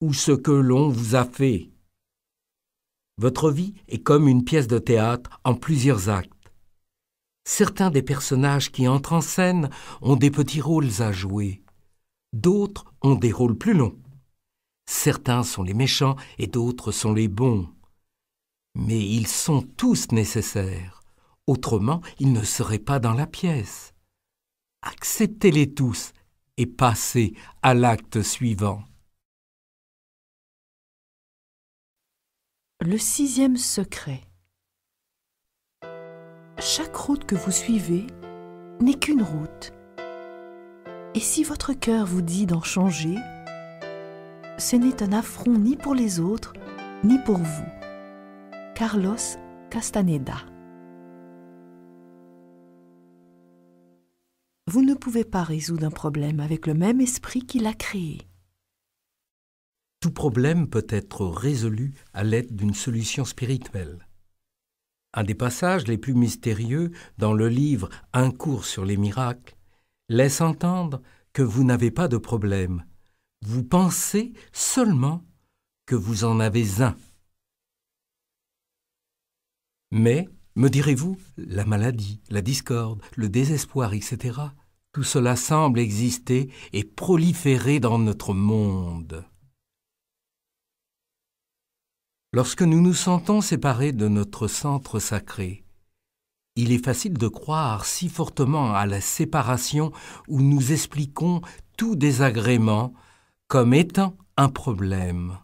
ou ce que l'on vous a fait. Votre vie est comme une pièce de théâtre en plusieurs actes. Certains des personnages qui entrent en scène ont des petits rôles à jouer. D'autres ont des rôles plus longs. Certains sont les méchants et d'autres sont les bons. Mais ils sont tous nécessaires autrement ils ne seraient pas dans la pièce. Acceptez-les tous et passez à l'acte suivant. Le sixième secret. Chaque route que vous suivez n'est qu'une route. Et si votre cœur vous dit d'en changer, ce n'est un affront ni pour les autres, ni pour vous. Carlos Castaneda vous ne pouvez pas résoudre un problème avec le même esprit qui l'a créé. Tout problème peut être résolu à l'aide d'une solution spirituelle. Un des passages les plus mystérieux dans le livre Un cours sur les miracles laisse entendre que vous n'avez pas de problème. Vous pensez seulement que vous en avez un. Mais, me direz-vous, la maladie, la discorde, le désespoir, etc., tout cela semble exister et proliférer dans notre monde. Lorsque nous nous sentons séparés de notre centre sacré, il est facile de croire si fortement à la séparation où nous expliquons tout désagrément comme étant un problème.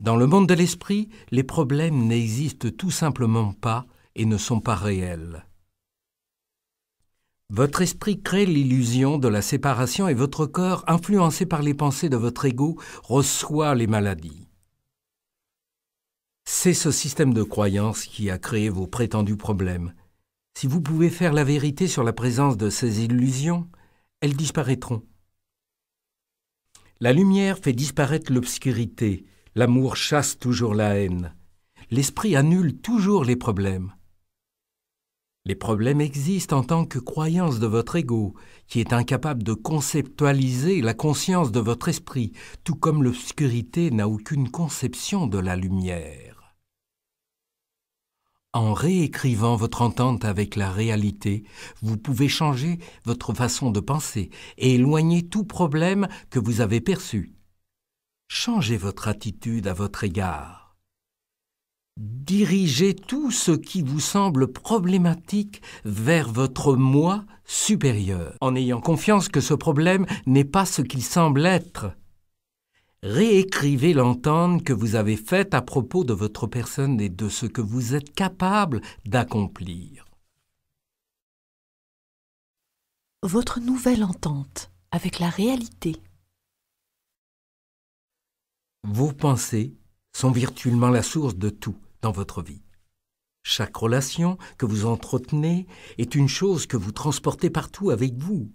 Dans le monde de l'esprit, les problèmes n'existent tout simplement pas et ne sont pas réels. Votre esprit crée l'illusion de la séparation et votre corps, influencé par les pensées de votre ego, reçoit les maladies. C'est ce système de croyance qui a créé vos prétendus problèmes. Si vous pouvez faire la vérité sur la présence de ces illusions, elles disparaîtront. La lumière fait disparaître l'obscurité, l'amour chasse toujours la haine, l'esprit annule toujours les problèmes. Les problèmes existent en tant que croyance de votre ego, qui est incapable de conceptualiser la conscience de votre esprit, tout comme l'obscurité n'a aucune conception de la lumière. En réécrivant votre entente avec la réalité, vous pouvez changer votre façon de penser et éloigner tout problème que vous avez perçu. Changez votre attitude à votre égard Dirigez tout ce qui vous semble problématique vers votre moi supérieur, en ayant confiance que ce problème n'est pas ce qu'il semble être. Réécrivez l'entente que vous avez faite à propos de votre personne et de ce que vous êtes capable d'accomplir. Votre nouvelle entente avec la réalité. Vos pensées sont virtuellement la source de tout dans votre vie. Chaque relation que vous entretenez est une chose que vous transportez partout avec vous.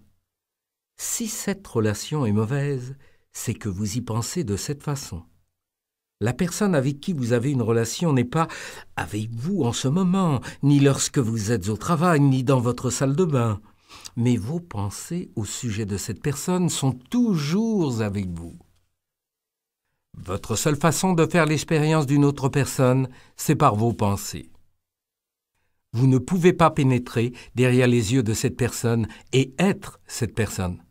Si cette relation est mauvaise, c'est que vous y pensez de cette façon. La personne avec qui vous avez une relation n'est pas avec vous en ce moment, ni lorsque vous êtes au travail, ni dans votre salle de bain. Mais vos pensées au sujet de cette personne sont toujours avec vous. Votre seule façon de faire l'expérience d'une autre personne, c'est par vos pensées. Vous ne pouvez pas pénétrer derrière les yeux de cette personne et être cette personne.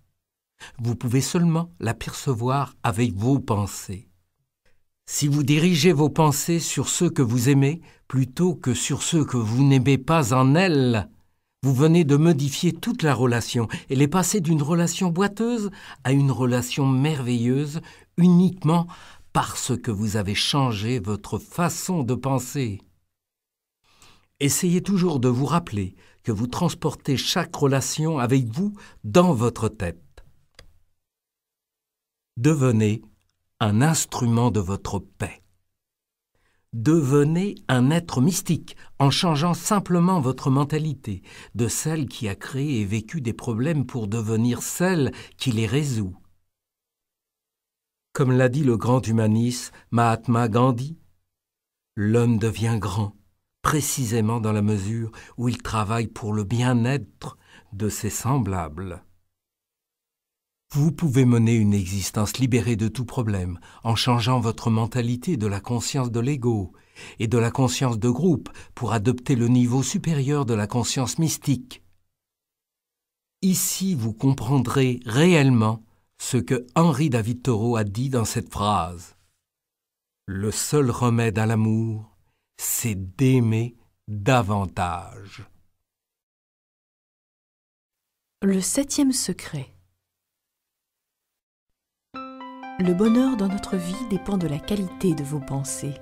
Vous pouvez seulement la percevoir avec vos pensées. Si vous dirigez vos pensées sur ceux que vous aimez plutôt que sur ceux que vous n'aimez pas en elles, vous venez de modifier toute la relation. et les passer d'une relation boiteuse à une relation merveilleuse uniquement parce que vous avez changé votre façon de penser. Essayez toujours de vous rappeler que vous transportez chaque relation avec vous dans votre tête. Devenez un instrument de votre paix. Devenez un être mystique en changeant simplement votre mentalité de celle qui a créé et vécu des problèmes pour devenir celle qui les résout. Comme l'a dit le grand humaniste Mahatma Gandhi, l'homme devient grand précisément dans la mesure où il travaille pour le bien-être de ses semblables. Vous pouvez mener une existence libérée de tout problème en changeant votre mentalité de la conscience de l'ego et de la conscience de groupe pour adopter le niveau supérieur de la conscience mystique. Ici, vous comprendrez réellement ce que Henri David Thoreau a dit dans cette phrase. Le seul remède à l'amour, c'est d'aimer davantage. Le septième secret. Le bonheur dans notre vie dépend de la qualité de vos pensées.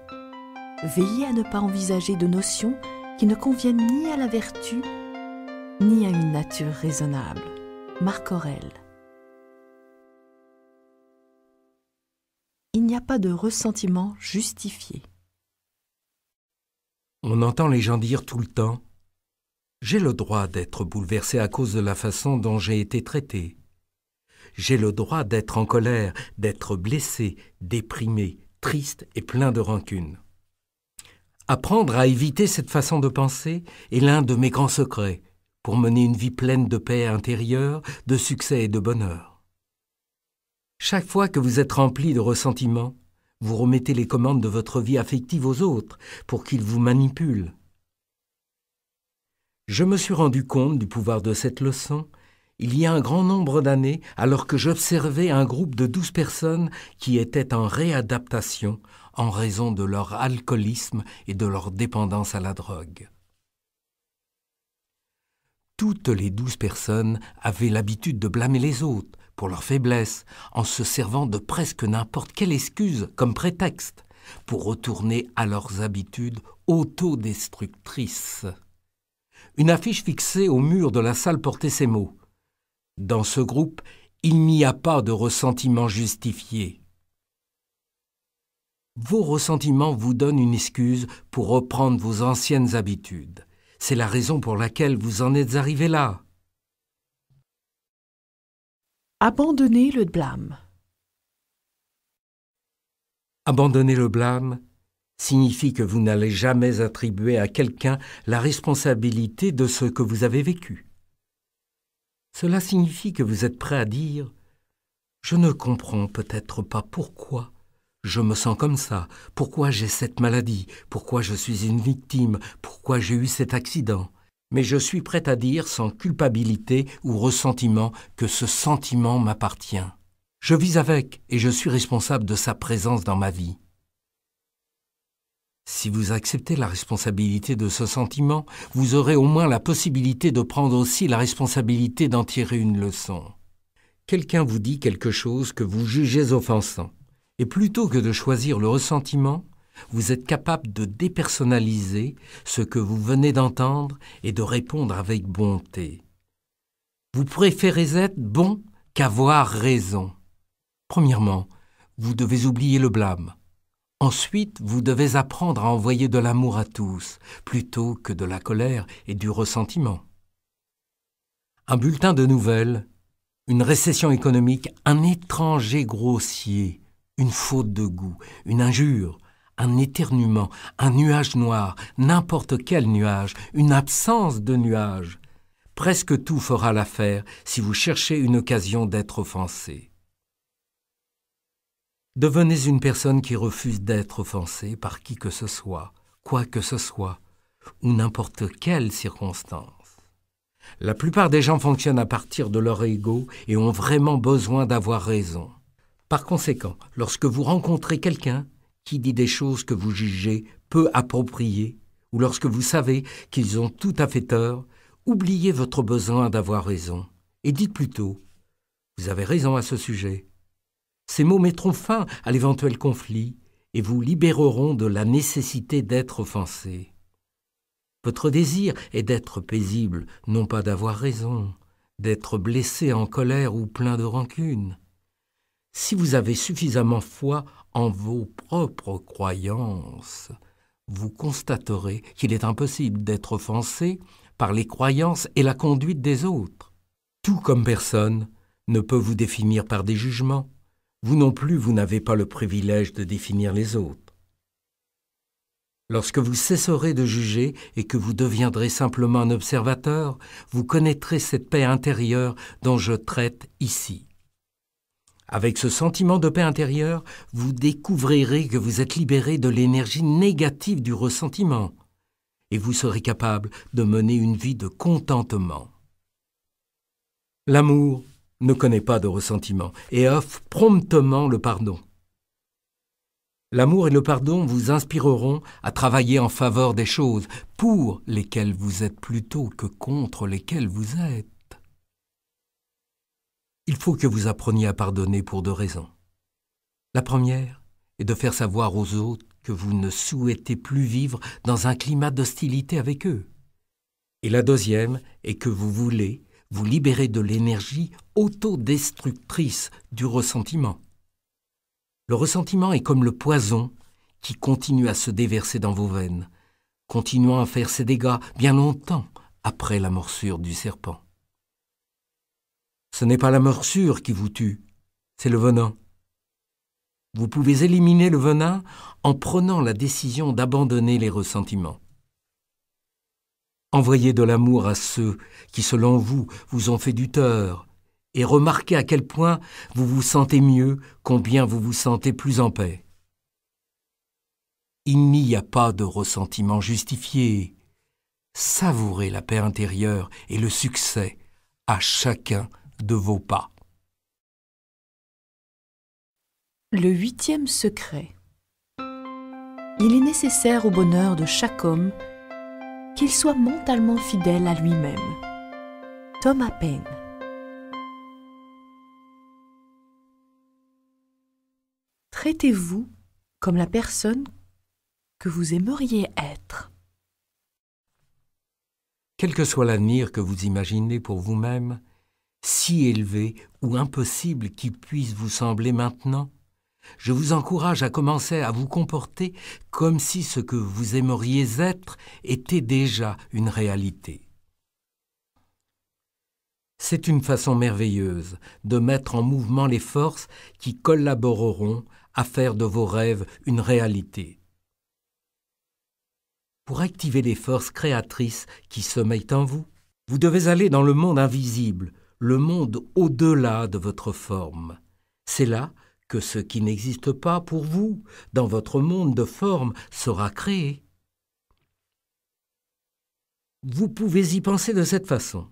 Veillez à ne pas envisager de notions qui ne conviennent ni à la vertu, ni à une nature raisonnable. Marc Aurèle. Il n'y a pas de ressentiment justifié. On entend les gens dire tout le temps ⁇ J'ai le droit d'être bouleversé à cause de la façon dont j'ai été traité ⁇ j'ai le droit d'être en colère, d'être blessé, déprimé, triste et plein de rancune. Apprendre à éviter cette façon de penser est l'un de mes grands secrets pour mener une vie pleine de paix intérieure, de succès et de bonheur. Chaque fois que vous êtes rempli de ressentiment, vous remettez les commandes de votre vie affective aux autres pour qu'ils vous manipulent. Je me suis rendu compte du pouvoir de cette leçon il y a un grand nombre d'années, alors que j'observais un groupe de douze personnes qui étaient en réadaptation en raison de leur alcoolisme et de leur dépendance à la drogue. Toutes les douze personnes avaient l'habitude de blâmer les autres pour leur faiblesse, en se servant de presque n'importe quelle excuse comme prétexte pour retourner à leurs habitudes autodestructrices. Une affiche fixée au mur de la salle portait ces mots dans ce groupe, il n'y a pas de ressentiment justifié. Vos ressentiments vous donnent une excuse pour reprendre vos anciennes habitudes. C'est la raison pour laquelle vous en êtes arrivé là. Abandonner le blâme. Abandonner le blâme signifie que vous n'allez jamais attribuer à quelqu'un la responsabilité de ce que vous avez vécu. Cela signifie que vous êtes prêt à dire ⁇ Je ne comprends peut-être pas pourquoi je me sens comme ça, pourquoi j'ai cette maladie, pourquoi je suis une victime, pourquoi j'ai eu cet accident ⁇ mais je suis prêt à dire sans culpabilité ou ressentiment que ce sentiment m'appartient. Je vis avec et je suis responsable de sa présence dans ma vie. Si vous acceptez la responsabilité de ce sentiment, vous aurez au moins la possibilité de prendre aussi la responsabilité d'en tirer une leçon. Quelqu'un vous dit quelque chose que vous jugez offensant, et plutôt que de choisir le ressentiment, vous êtes capable de dépersonnaliser ce que vous venez d'entendre et de répondre avec bonté. Vous préférez être bon qu'avoir raison. Premièrement, vous devez oublier le blâme. Ensuite, vous devez apprendre à envoyer de l'amour à tous, plutôt que de la colère et du ressentiment. Un bulletin de nouvelles, une récession économique, un étranger grossier, une faute de goût, une injure, un éternuement, un nuage noir, n'importe quel nuage, une absence de nuage. Presque tout fera l'affaire si vous cherchez une occasion d'être offensé. Devenez une personne qui refuse d'être offensée par qui que ce soit, quoi que ce soit, ou n'importe quelle circonstance. La plupart des gens fonctionnent à partir de leur ego et ont vraiment besoin d'avoir raison. Par conséquent, lorsque vous rencontrez quelqu'un qui dit des choses que vous jugez peu appropriées, ou lorsque vous savez qu'ils ont tout à fait tort, oubliez votre besoin d'avoir raison et dites plutôt ⁇ Vous avez raison à ce sujet ⁇ ces mots mettront fin à l'éventuel conflit et vous libéreront de la nécessité d'être offensé. Votre désir est d'être paisible, non pas d'avoir raison, d'être blessé en colère ou plein de rancune. Si vous avez suffisamment foi en vos propres croyances, vous constaterez qu'il est impossible d'être offensé par les croyances et la conduite des autres. Tout comme personne ne peut vous définir par des jugements, vous non plus, vous n'avez pas le privilège de définir les autres. Lorsque vous cesserez de juger et que vous deviendrez simplement un observateur, vous connaîtrez cette paix intérieure dont je traite ici. Avec ce sentiment de paix intérieure, vous découvrirez que vous êtes libéré de l'énergie négative du ressentiment et vous serez capable de mener une vie de contentement. L'amour ne connaît pas de ressentiment et offre promptement le pardon. L'amour et le pardon vous inspireront à travailler en faveur des choses pour lesquelles vous êtes plutôt que contre lesquelles vous êtes. Il faut que vous appreniez à pardonner pour deux raisons. La première est de faire savoir aux autres que vous ne souhaitez plus vivre dans un climat d'hostilité avec eux. Et la deuxième est que vous voulez vous libérez de l'énergie autodestructrice du ressentiment. Le ressentiment est comme le poison qui continue à se déverser dans vos veines, continuant à faire ses dégâts bien longtemps après la morsure du serpent. Ce n'est pas la morsure qui vous tue, c'est le venin. Vous pouvez éliminer le venin en prenant la décision d'abandonner les ressentiments. Envoyez de l'amour à ceux qui, selon vous, vous ont fait du tort, et remarquez à quel point vous vous sentez mieux, combien vous vous sentez plus en paix. Il n'y a pas de ressentiment justifié. Savourez la paix intérieure et le succès à chacun de vos pas. Le huitième secret. Il est nécessaire au bonheur de chaque homme qu'il soit mentalement fidèle à lui-même. à peine. Traitez-vous comme la personne que vous aimeriez être. Quel que soit l'avenir que vous imaginez pour vous-même, si élevé ou impossible qu'il puisse vous sembler maintenant, je vous encourage à commencer à vous comporter comme si ce que vous aimeriez être était déjà une réalité. C'est une façon merveilleuse de mettre en mouvement les forces qui collaboreront à faire de vos rêves une réalité. Pour activer les forces créatrices qui sommeillent en vous, vous devez aller dans le monde invisible, le monde au-delà de votre forme. C'est là que ce qui n'existe pas pour vous dans votre monde de forme sera créé. Vous pouvez y penser de cette façon.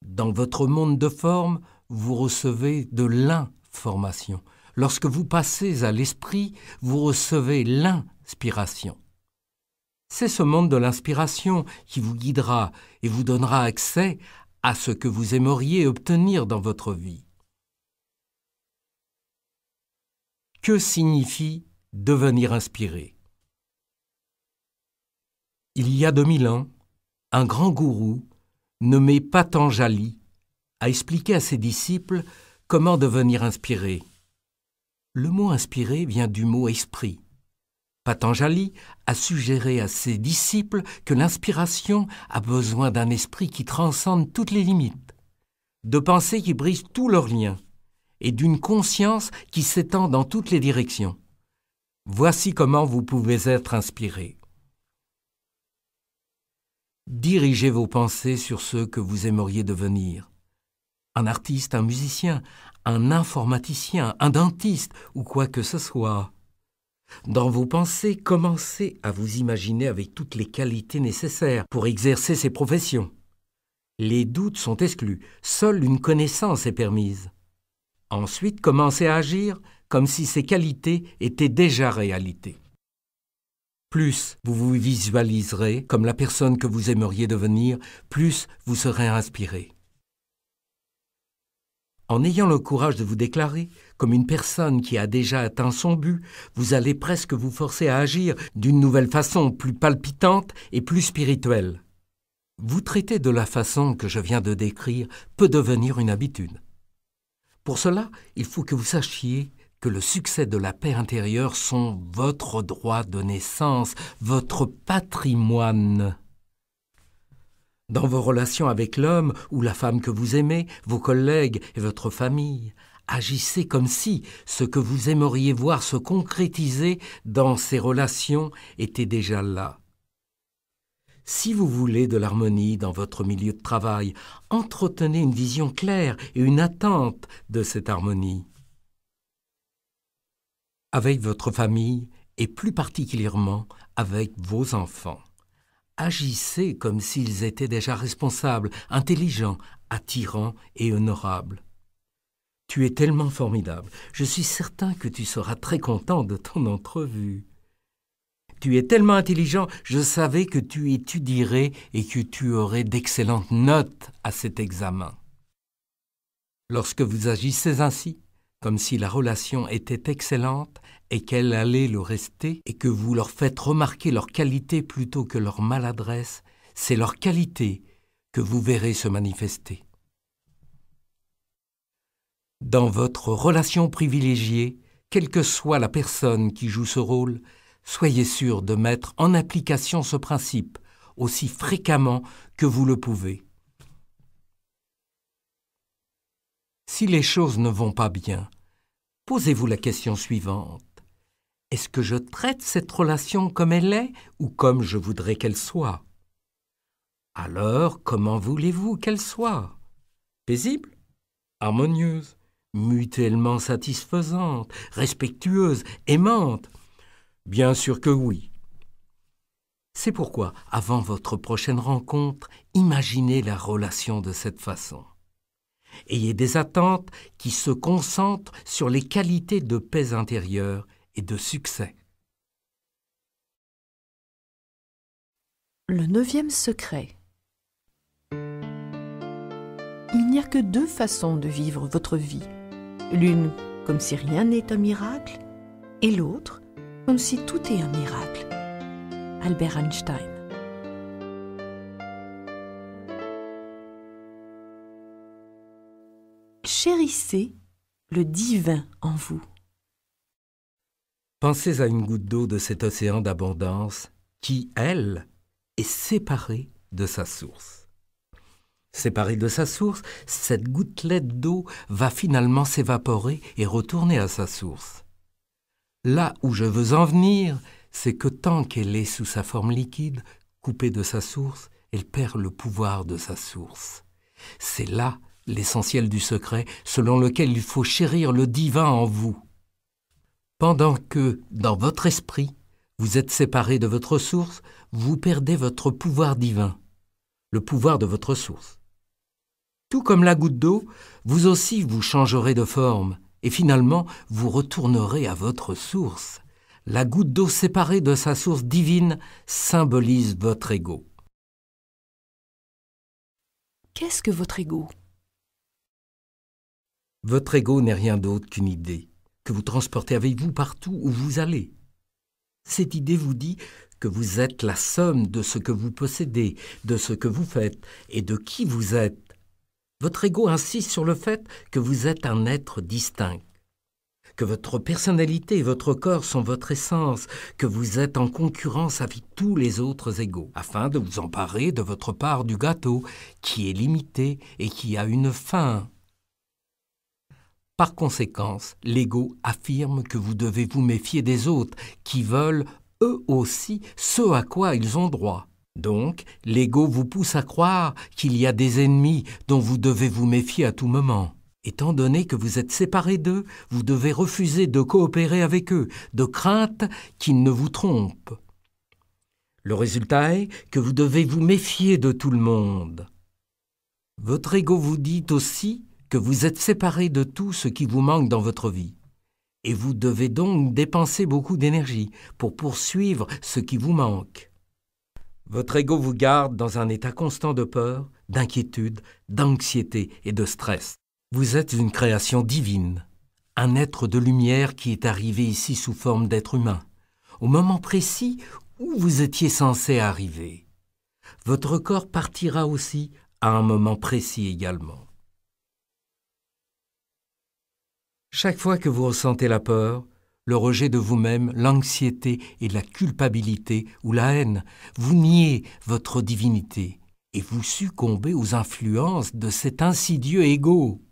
Dans votre monde de forme, vous recevez de l'information. Lorsque vous passez à l'esprit, vous recevez l'inspiration. C'est ce monde de l'inspiration qui vous guidera et vous donnera accès à ce que vous aimeriez obtenir dans votre vie. Que signifie devenir inspiré Il y a 2000 ans, un grand gourou nommé Patanjali a expliqué à ses disciples comment devenir inspiré. Le mot inspiré vient du mot esprit. Patanjali a suggéré à ses disciples que l'inspiration a besoin d'un esprit qui transcende toutes les limites, de pensées qui brisent tous leurs liens, et d'une conscience qui s'étend dans toutes les directions. Voici comment vous pouvez être inspiré. Dirigez vos pensées sur ce que vous aimeriez devenir. Un artiste, un musicien, un informaticien, un dentiste ou quoi que ce soit. Dans vos pensées, commencez à vous imaginer avec toutes les qualités nécessaires pour exercer ces professions. Les doutes sont exclus, seule une connaissance est permise. Ensuite, commencez à agir comme si ces qualités étaient déjà réalité. Plus vous vous visualiserez comme la personne que vous aimeriez devenir, plus vous serez inspiré. En ayant le courage de vous déclarer comme une personne qui a déjà atteint son but, vous allez presque vous forcer à agir d'une nouvelle façon, plus palpitante et plus spirituelle. Vous traiter de la façon que je viens de décrire peut devenir une habitude. Pour cela, il faut que vous sachiez que le succès de la paix intérieure sont votre droit de naissance, votre patrimoine. Dans vos relations avec l'homme ou la femme que vous aimez, vos collègues et votre famille, agissez comme si ce que vous aimeriez voir se concrétiser dans ces relations était déjà là. Si vous voulez de l'harmonie dans votre milieu de travail, entretenez une vision claire et une attente de cette harmonie. Avec votre famille et plus particulièrement avec vos enfants. Agissez comme s'ils étaient déjà responsables, intelligents, attirants et honorables. Tu es tellement formidable. Je suis certain que tu seras très content de ton entrevue. Tu es tellement intelligent, je savais que tu étudierais et que tu aurais d'excellentes notes à cet examen. Lorsque vous agissez ainsi, comme si la relation était excellente et qu'elle allait le rester, et que vous leur faites remarquer leur qualité plutôt que leur maladresse, c'est leur qualité que vous verrez se manifester. Dans votre relation privilégiée, quelle que soit la personne qui joue ce rôle, Soyez sûr de mettre en application ce principe aussi fréquemment que vous le pouvez. Si les choses ne vont pas bien, posez-vous la question suivante. Est-ce que je traite cette relation comme elle est ou comme je voudrais qu'elle soit Alors, comment voulez-vous qu'elle soit Paisible Harmonieuse Mutuellement satisfaisante Respectueuse Aimante Bien sûr que oui. C'est pourquoi, avant votre prochaine rencontre, imaginez la relation de cette façon. Ayez des attentes qui se concentrent sur les qualités de paix intérieure et de succès. Le neuvième secret. Il n'y a que deux façons de vivre votre vie. L'une comme si rien n'est un miracle et l'autre comme si tout est un miracle. Albert Einstein. Chérissez le divin en vous. Pensez à une goutte d'eau de cet océan d'abondance qui, elle, est séparée de sa source. Séparée de sa source, cette gouttelette d'eau va finalement s'évaporer et retourner à sa source. Là où je veux en venir, c'est que tant qu'elle est sous sa forme liquide, coupée de sa source, elle perd le pouvoir de sa source. C'est là l'essentiel du secret selon lequel il faut chérir le divin en vous. Pendant que, dans votre esprit, vous êtes séparé de votre source, vous perdez votre pouvoir divin, le pouvoir de votre source. Tout comme la goutte d'eau, vous aussi vous changerez de forme, et finalement vous retournerez à votre source. La goutte d'eau séparée de sa source divine symbolise votre ego. Qu'est-ce que votre ego Votre ego n'est rien d'autre qu'une idée que vous transportez avec vous partout où vous allez. Cette idée vous dit que vous êtes la somme de ce que vous possédez, de ce que vous faites et de qui vous êtes. Votre ego insiste sur le fait que vous êtes un être distinct, que votre personnalité et votre corps sont votre essence, que vous êtes en concurrence avec tous les autres égaux, afin de vous emparer de votre part du gâteau, qui est limité et qui a une fin. Par conséquent, l'ego affirme que vous devez vous méfier des autres, qui veulent eux aussi ce à quoi ils ont droit. Donc, l'ego vous pousse à croire qu'il y a des ennemis dont vous devez vous méfier à tout moment. Étant donné que vous êtes séparé d'eux, vous devez refuser de coopérer avec eux, de crainte qu'ils ne vous trompent. Le résultat est que vous devez vous méfier de tout le monde. Votre ego vous dit aussi que vous êtes séparé de tout ce qui vous manque dans votre vie. Et vous devez donc dépenser beaucoup d'énergie pour poursuivre ce qui vous manque. Votre ego vous garde dans un état constant de peur, d'inquiétude, d'anxiété et de stress. Vous êtes une création divine, un être de lumière qui est arrivé ici sous forme d'être humain, au moment précis où vous étiez censé arriver. Votre corps partira aussi à un moment précis également. Chaque fois que vous ressentez la peur, le rejet de vous-même, l'anxiété et la culpabilité ou la haine. Vous niez votre divinité et vous succombez aux influences de cet insidieux ego.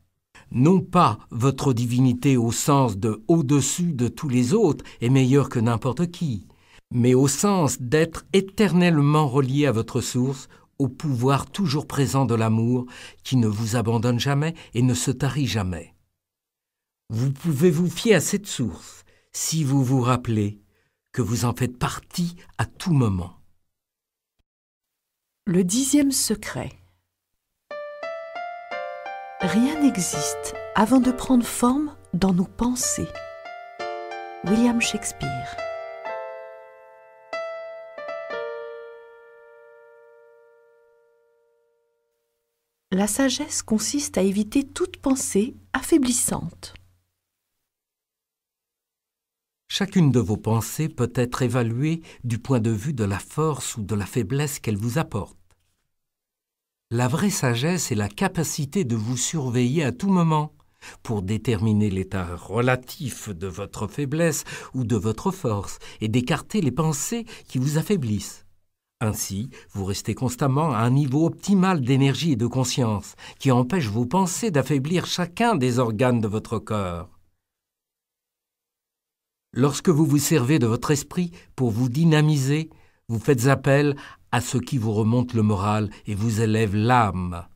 Non pas votre divinité au sens de au-dessus de tous les autres et meilleur que n'importe qui, mais au sens d'être éternellement relié à votre source, au pouvoir toujours présent de l'amour qui ne vous abandonne jamais et ne se tarit jamais. Vous pouvez vous fier à cette source si vous vous rappelez que vous en faites partie à tout moment. Le dixième secret. Rien n'existe avant de prendre forme dans nos pensées. William Shakespeare. La sagesse consiste à éviter toute pensée affaiblissante. Chacune de vos pensées peut être évaluée du point de vue de la force ou de la faiblesse qu'elle vous apporte. La vraie sagesse est la capacité de vous surveiller à tout moment pour déterminer l'état relatif de votre faiblesse ou de votre force et d'écarter les pensées qui vous affaiblissent. Ainsi, vous restez constamment à un niveau optimal d'énergie et de conscience qui empêche vos pensées d'affaiblir chacun des organes de votre corps. Lorsque vous vous servez de votre esprit pour vous dynamiser, vous faites appel à ce qui vous remonte le moral et vous élève l'âme.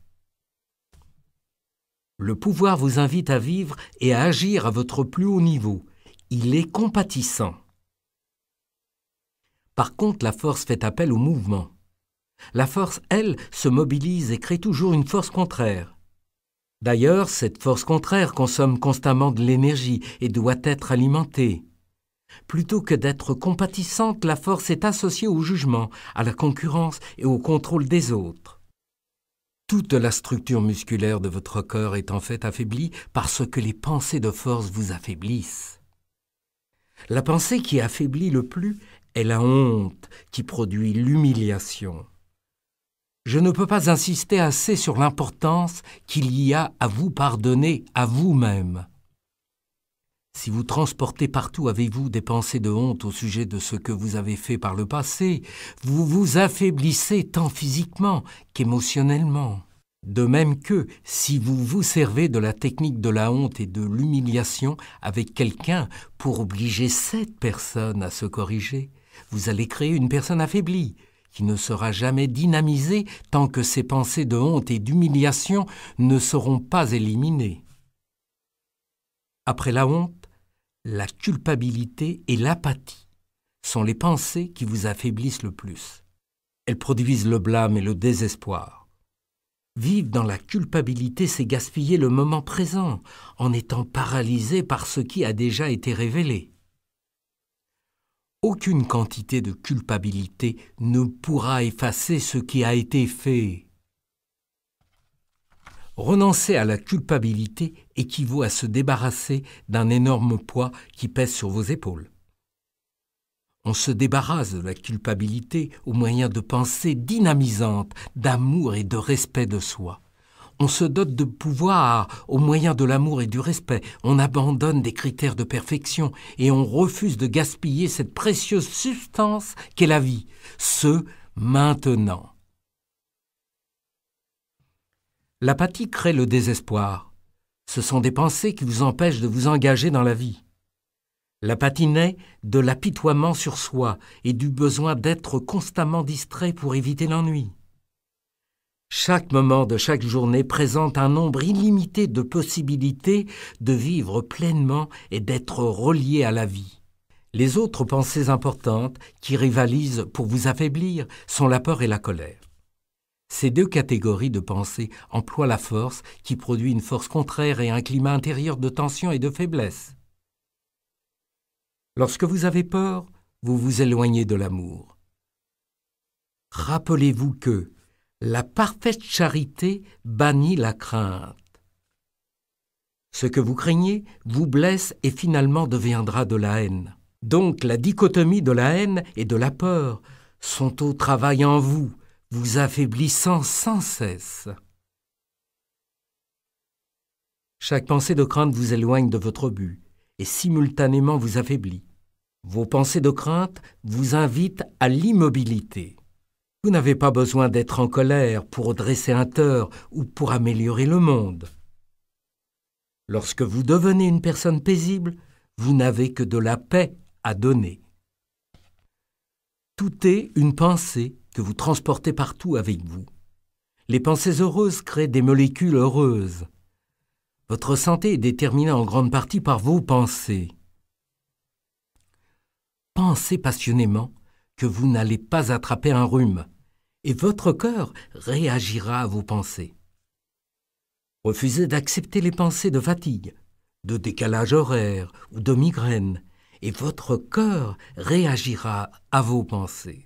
Le pouvoir vous invite à vivre et à agir à votre plus haut niveau. Il est compatissant. Par contre, la force fait appel au mouvement. La force, elle, se mobilise et crée toujours une force contraire. D'ailleurs, cette force contraire consomme constamment de l'énergie et doit être alimentée. Plutôt que d'être compatissante, la force est associée au jugement, à la concurrence et au contrôle des autres. Toute la structure musculaire de votre corps est en fait affaiblie parce que les pensées de force vous affaiblissent. La pensée qui affaiblit le plus est la honte qui produit l'humiliation. Je ne peux pas insister assez sur l'importance qu'il y a à vous pardonner à vous-même si vous transportez partout avec vous des pensées de honte au sujet de ce que vous avez fait par le passé, vous vous affaiblissez tant physiquement qu'émotionnellement. De même que si vous vous servez de la technique de la honte et de l'humiliation avec quelqu'un pour obliger cette personne à se corriger, vous allez créer une personne affaiblie qui ne sera jamais dynamisée tant que ses pensées de honte et d'humiliation ne seront pas éliminées. Après la honte, la culpabilité et l'apathie sont les pensées qui vous affaiblissent le plus. Elles produisent le blâme et le désespoir. Vivre dans la culpabilité, c'est gaspiller le moment présent en étant paralysé par ce qui a déjà été révélé. Aucune quantité de culpabilité ne pourra effacer ce qui a été fait. Renoncer à la culpabilité équivaut à se débarrasser d'un énorme poids qui pèse sur vos épaules. On se débarrasse de la culpabilité au moyen de pensées dynamisantes, d'amour et de respect de soi. On se dote de pouvoir au moyen de l'amour et du respect. On abandonne des critères de perfection et on refuse de gaspiller cette précieuse substance qu'est la vie. Ce, maintenant. L'apathie crée le désespoir. Ce sont des pensées qui vous empêchent de vous engager dans la vie. L'apathie naît de l'apitoiement sur soi et du besoin d'être constamment distrait pour éviter l'ennui. Chaque moment de chaque journée présente un nombre illimité de possibilités de vivre pleinement et d'être relié à la vie. Les autres pensées importantes qui rivalisent pour vous affaiblir sont la peur et la colère. Ces deux catégories de pensée emploient la force qui produit une force contraire et un climat intérieur de tension et de faiblesse. Lorsque vous avez peur, vous vous éloignez de l'amour. Rappelez-vous que la parfaite charité bannit la crainte. Ce que vous craignez vous blesse et finalement deviendra de la haine. Donc la dichotomie de la haine et de la peur sont au travail en vous vous affaiblissant sans cesse. Chaque pensée de crainte vous éloigne de votre but et simultanément vous affaiblit. Vos pensées de crainte vous invitent à l'immobilité. Vous n'avez pas besoin d'être en colère pour dresser un tort ou pour améliorer le monde. Lorsque vous devenez une personne paisible, vous n'avez que de la paix à donner. Tout est une pensée que vous transportez partout avec vous. Les pensées heureuses créent des molécules heureuses. Votre santé est déterminée en grande partie par vos pensées. Pensez passionnément que vous n'allez pas attraper un rhume, et votre cœur réagira à vos pensées. Refusez d'accepter les pensées de fatigue, de décalage horaire ou de migraine, et votre cœur réagira à vos pensées.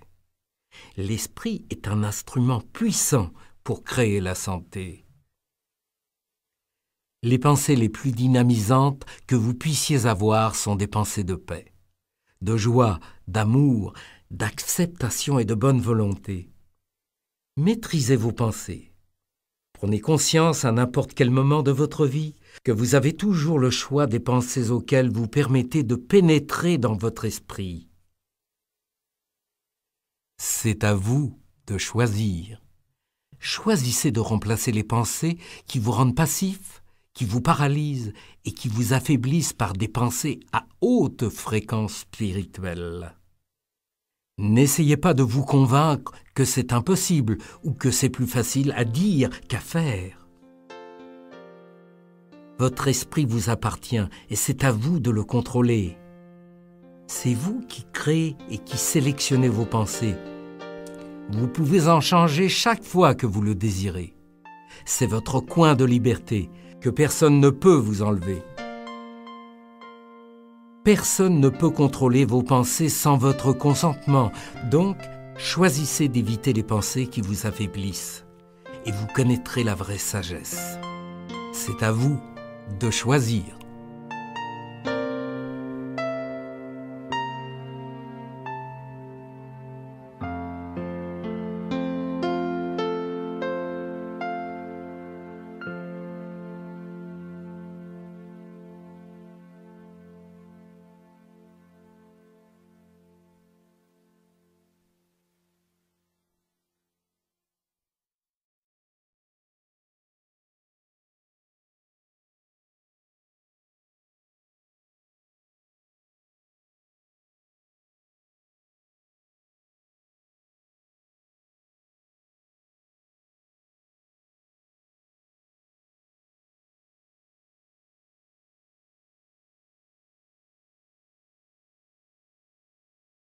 L'esprit est un instrument puissant pour créer la santé. Les pensées les plus dynamisantes que vous puissiez avoir sont des pensées de paix, de joie, d'amour, d'acceptation et de bonne volonté. Maîtrisez vos pensées. Prenez conscience à n'importe quel moment de votre vie que vous avez toujours le choix des pensées auxquelles vous permettez de pénétrer dans votre esprit. C'est à vous de choisir. Choisissez de remplacer les pensées qui vous rendent passifs, qui vous paralysent et qui vous affaiblissent par des pensées à haute fréquence spirituelle. N'essayez pas de vous convaincre que c'est impossible ou que c'est plus facile à dire qu'à faire. Votre esprit vous appartient et c'est à vous de le contrôler. C'est vous qui créez et qui sélectionnez vos pensées. Vous pouvez en changer chaque fois que vous le désirez. C'est votre coin de liberté que personne ne peut vous enlever. Personne ne peut contrôler vos pensées sans votre consentement, donc choisissez d'éviter les pensées qui vous affaiblissent et vous connaîtrez la vraie sagesse. C'est à vous de choisir.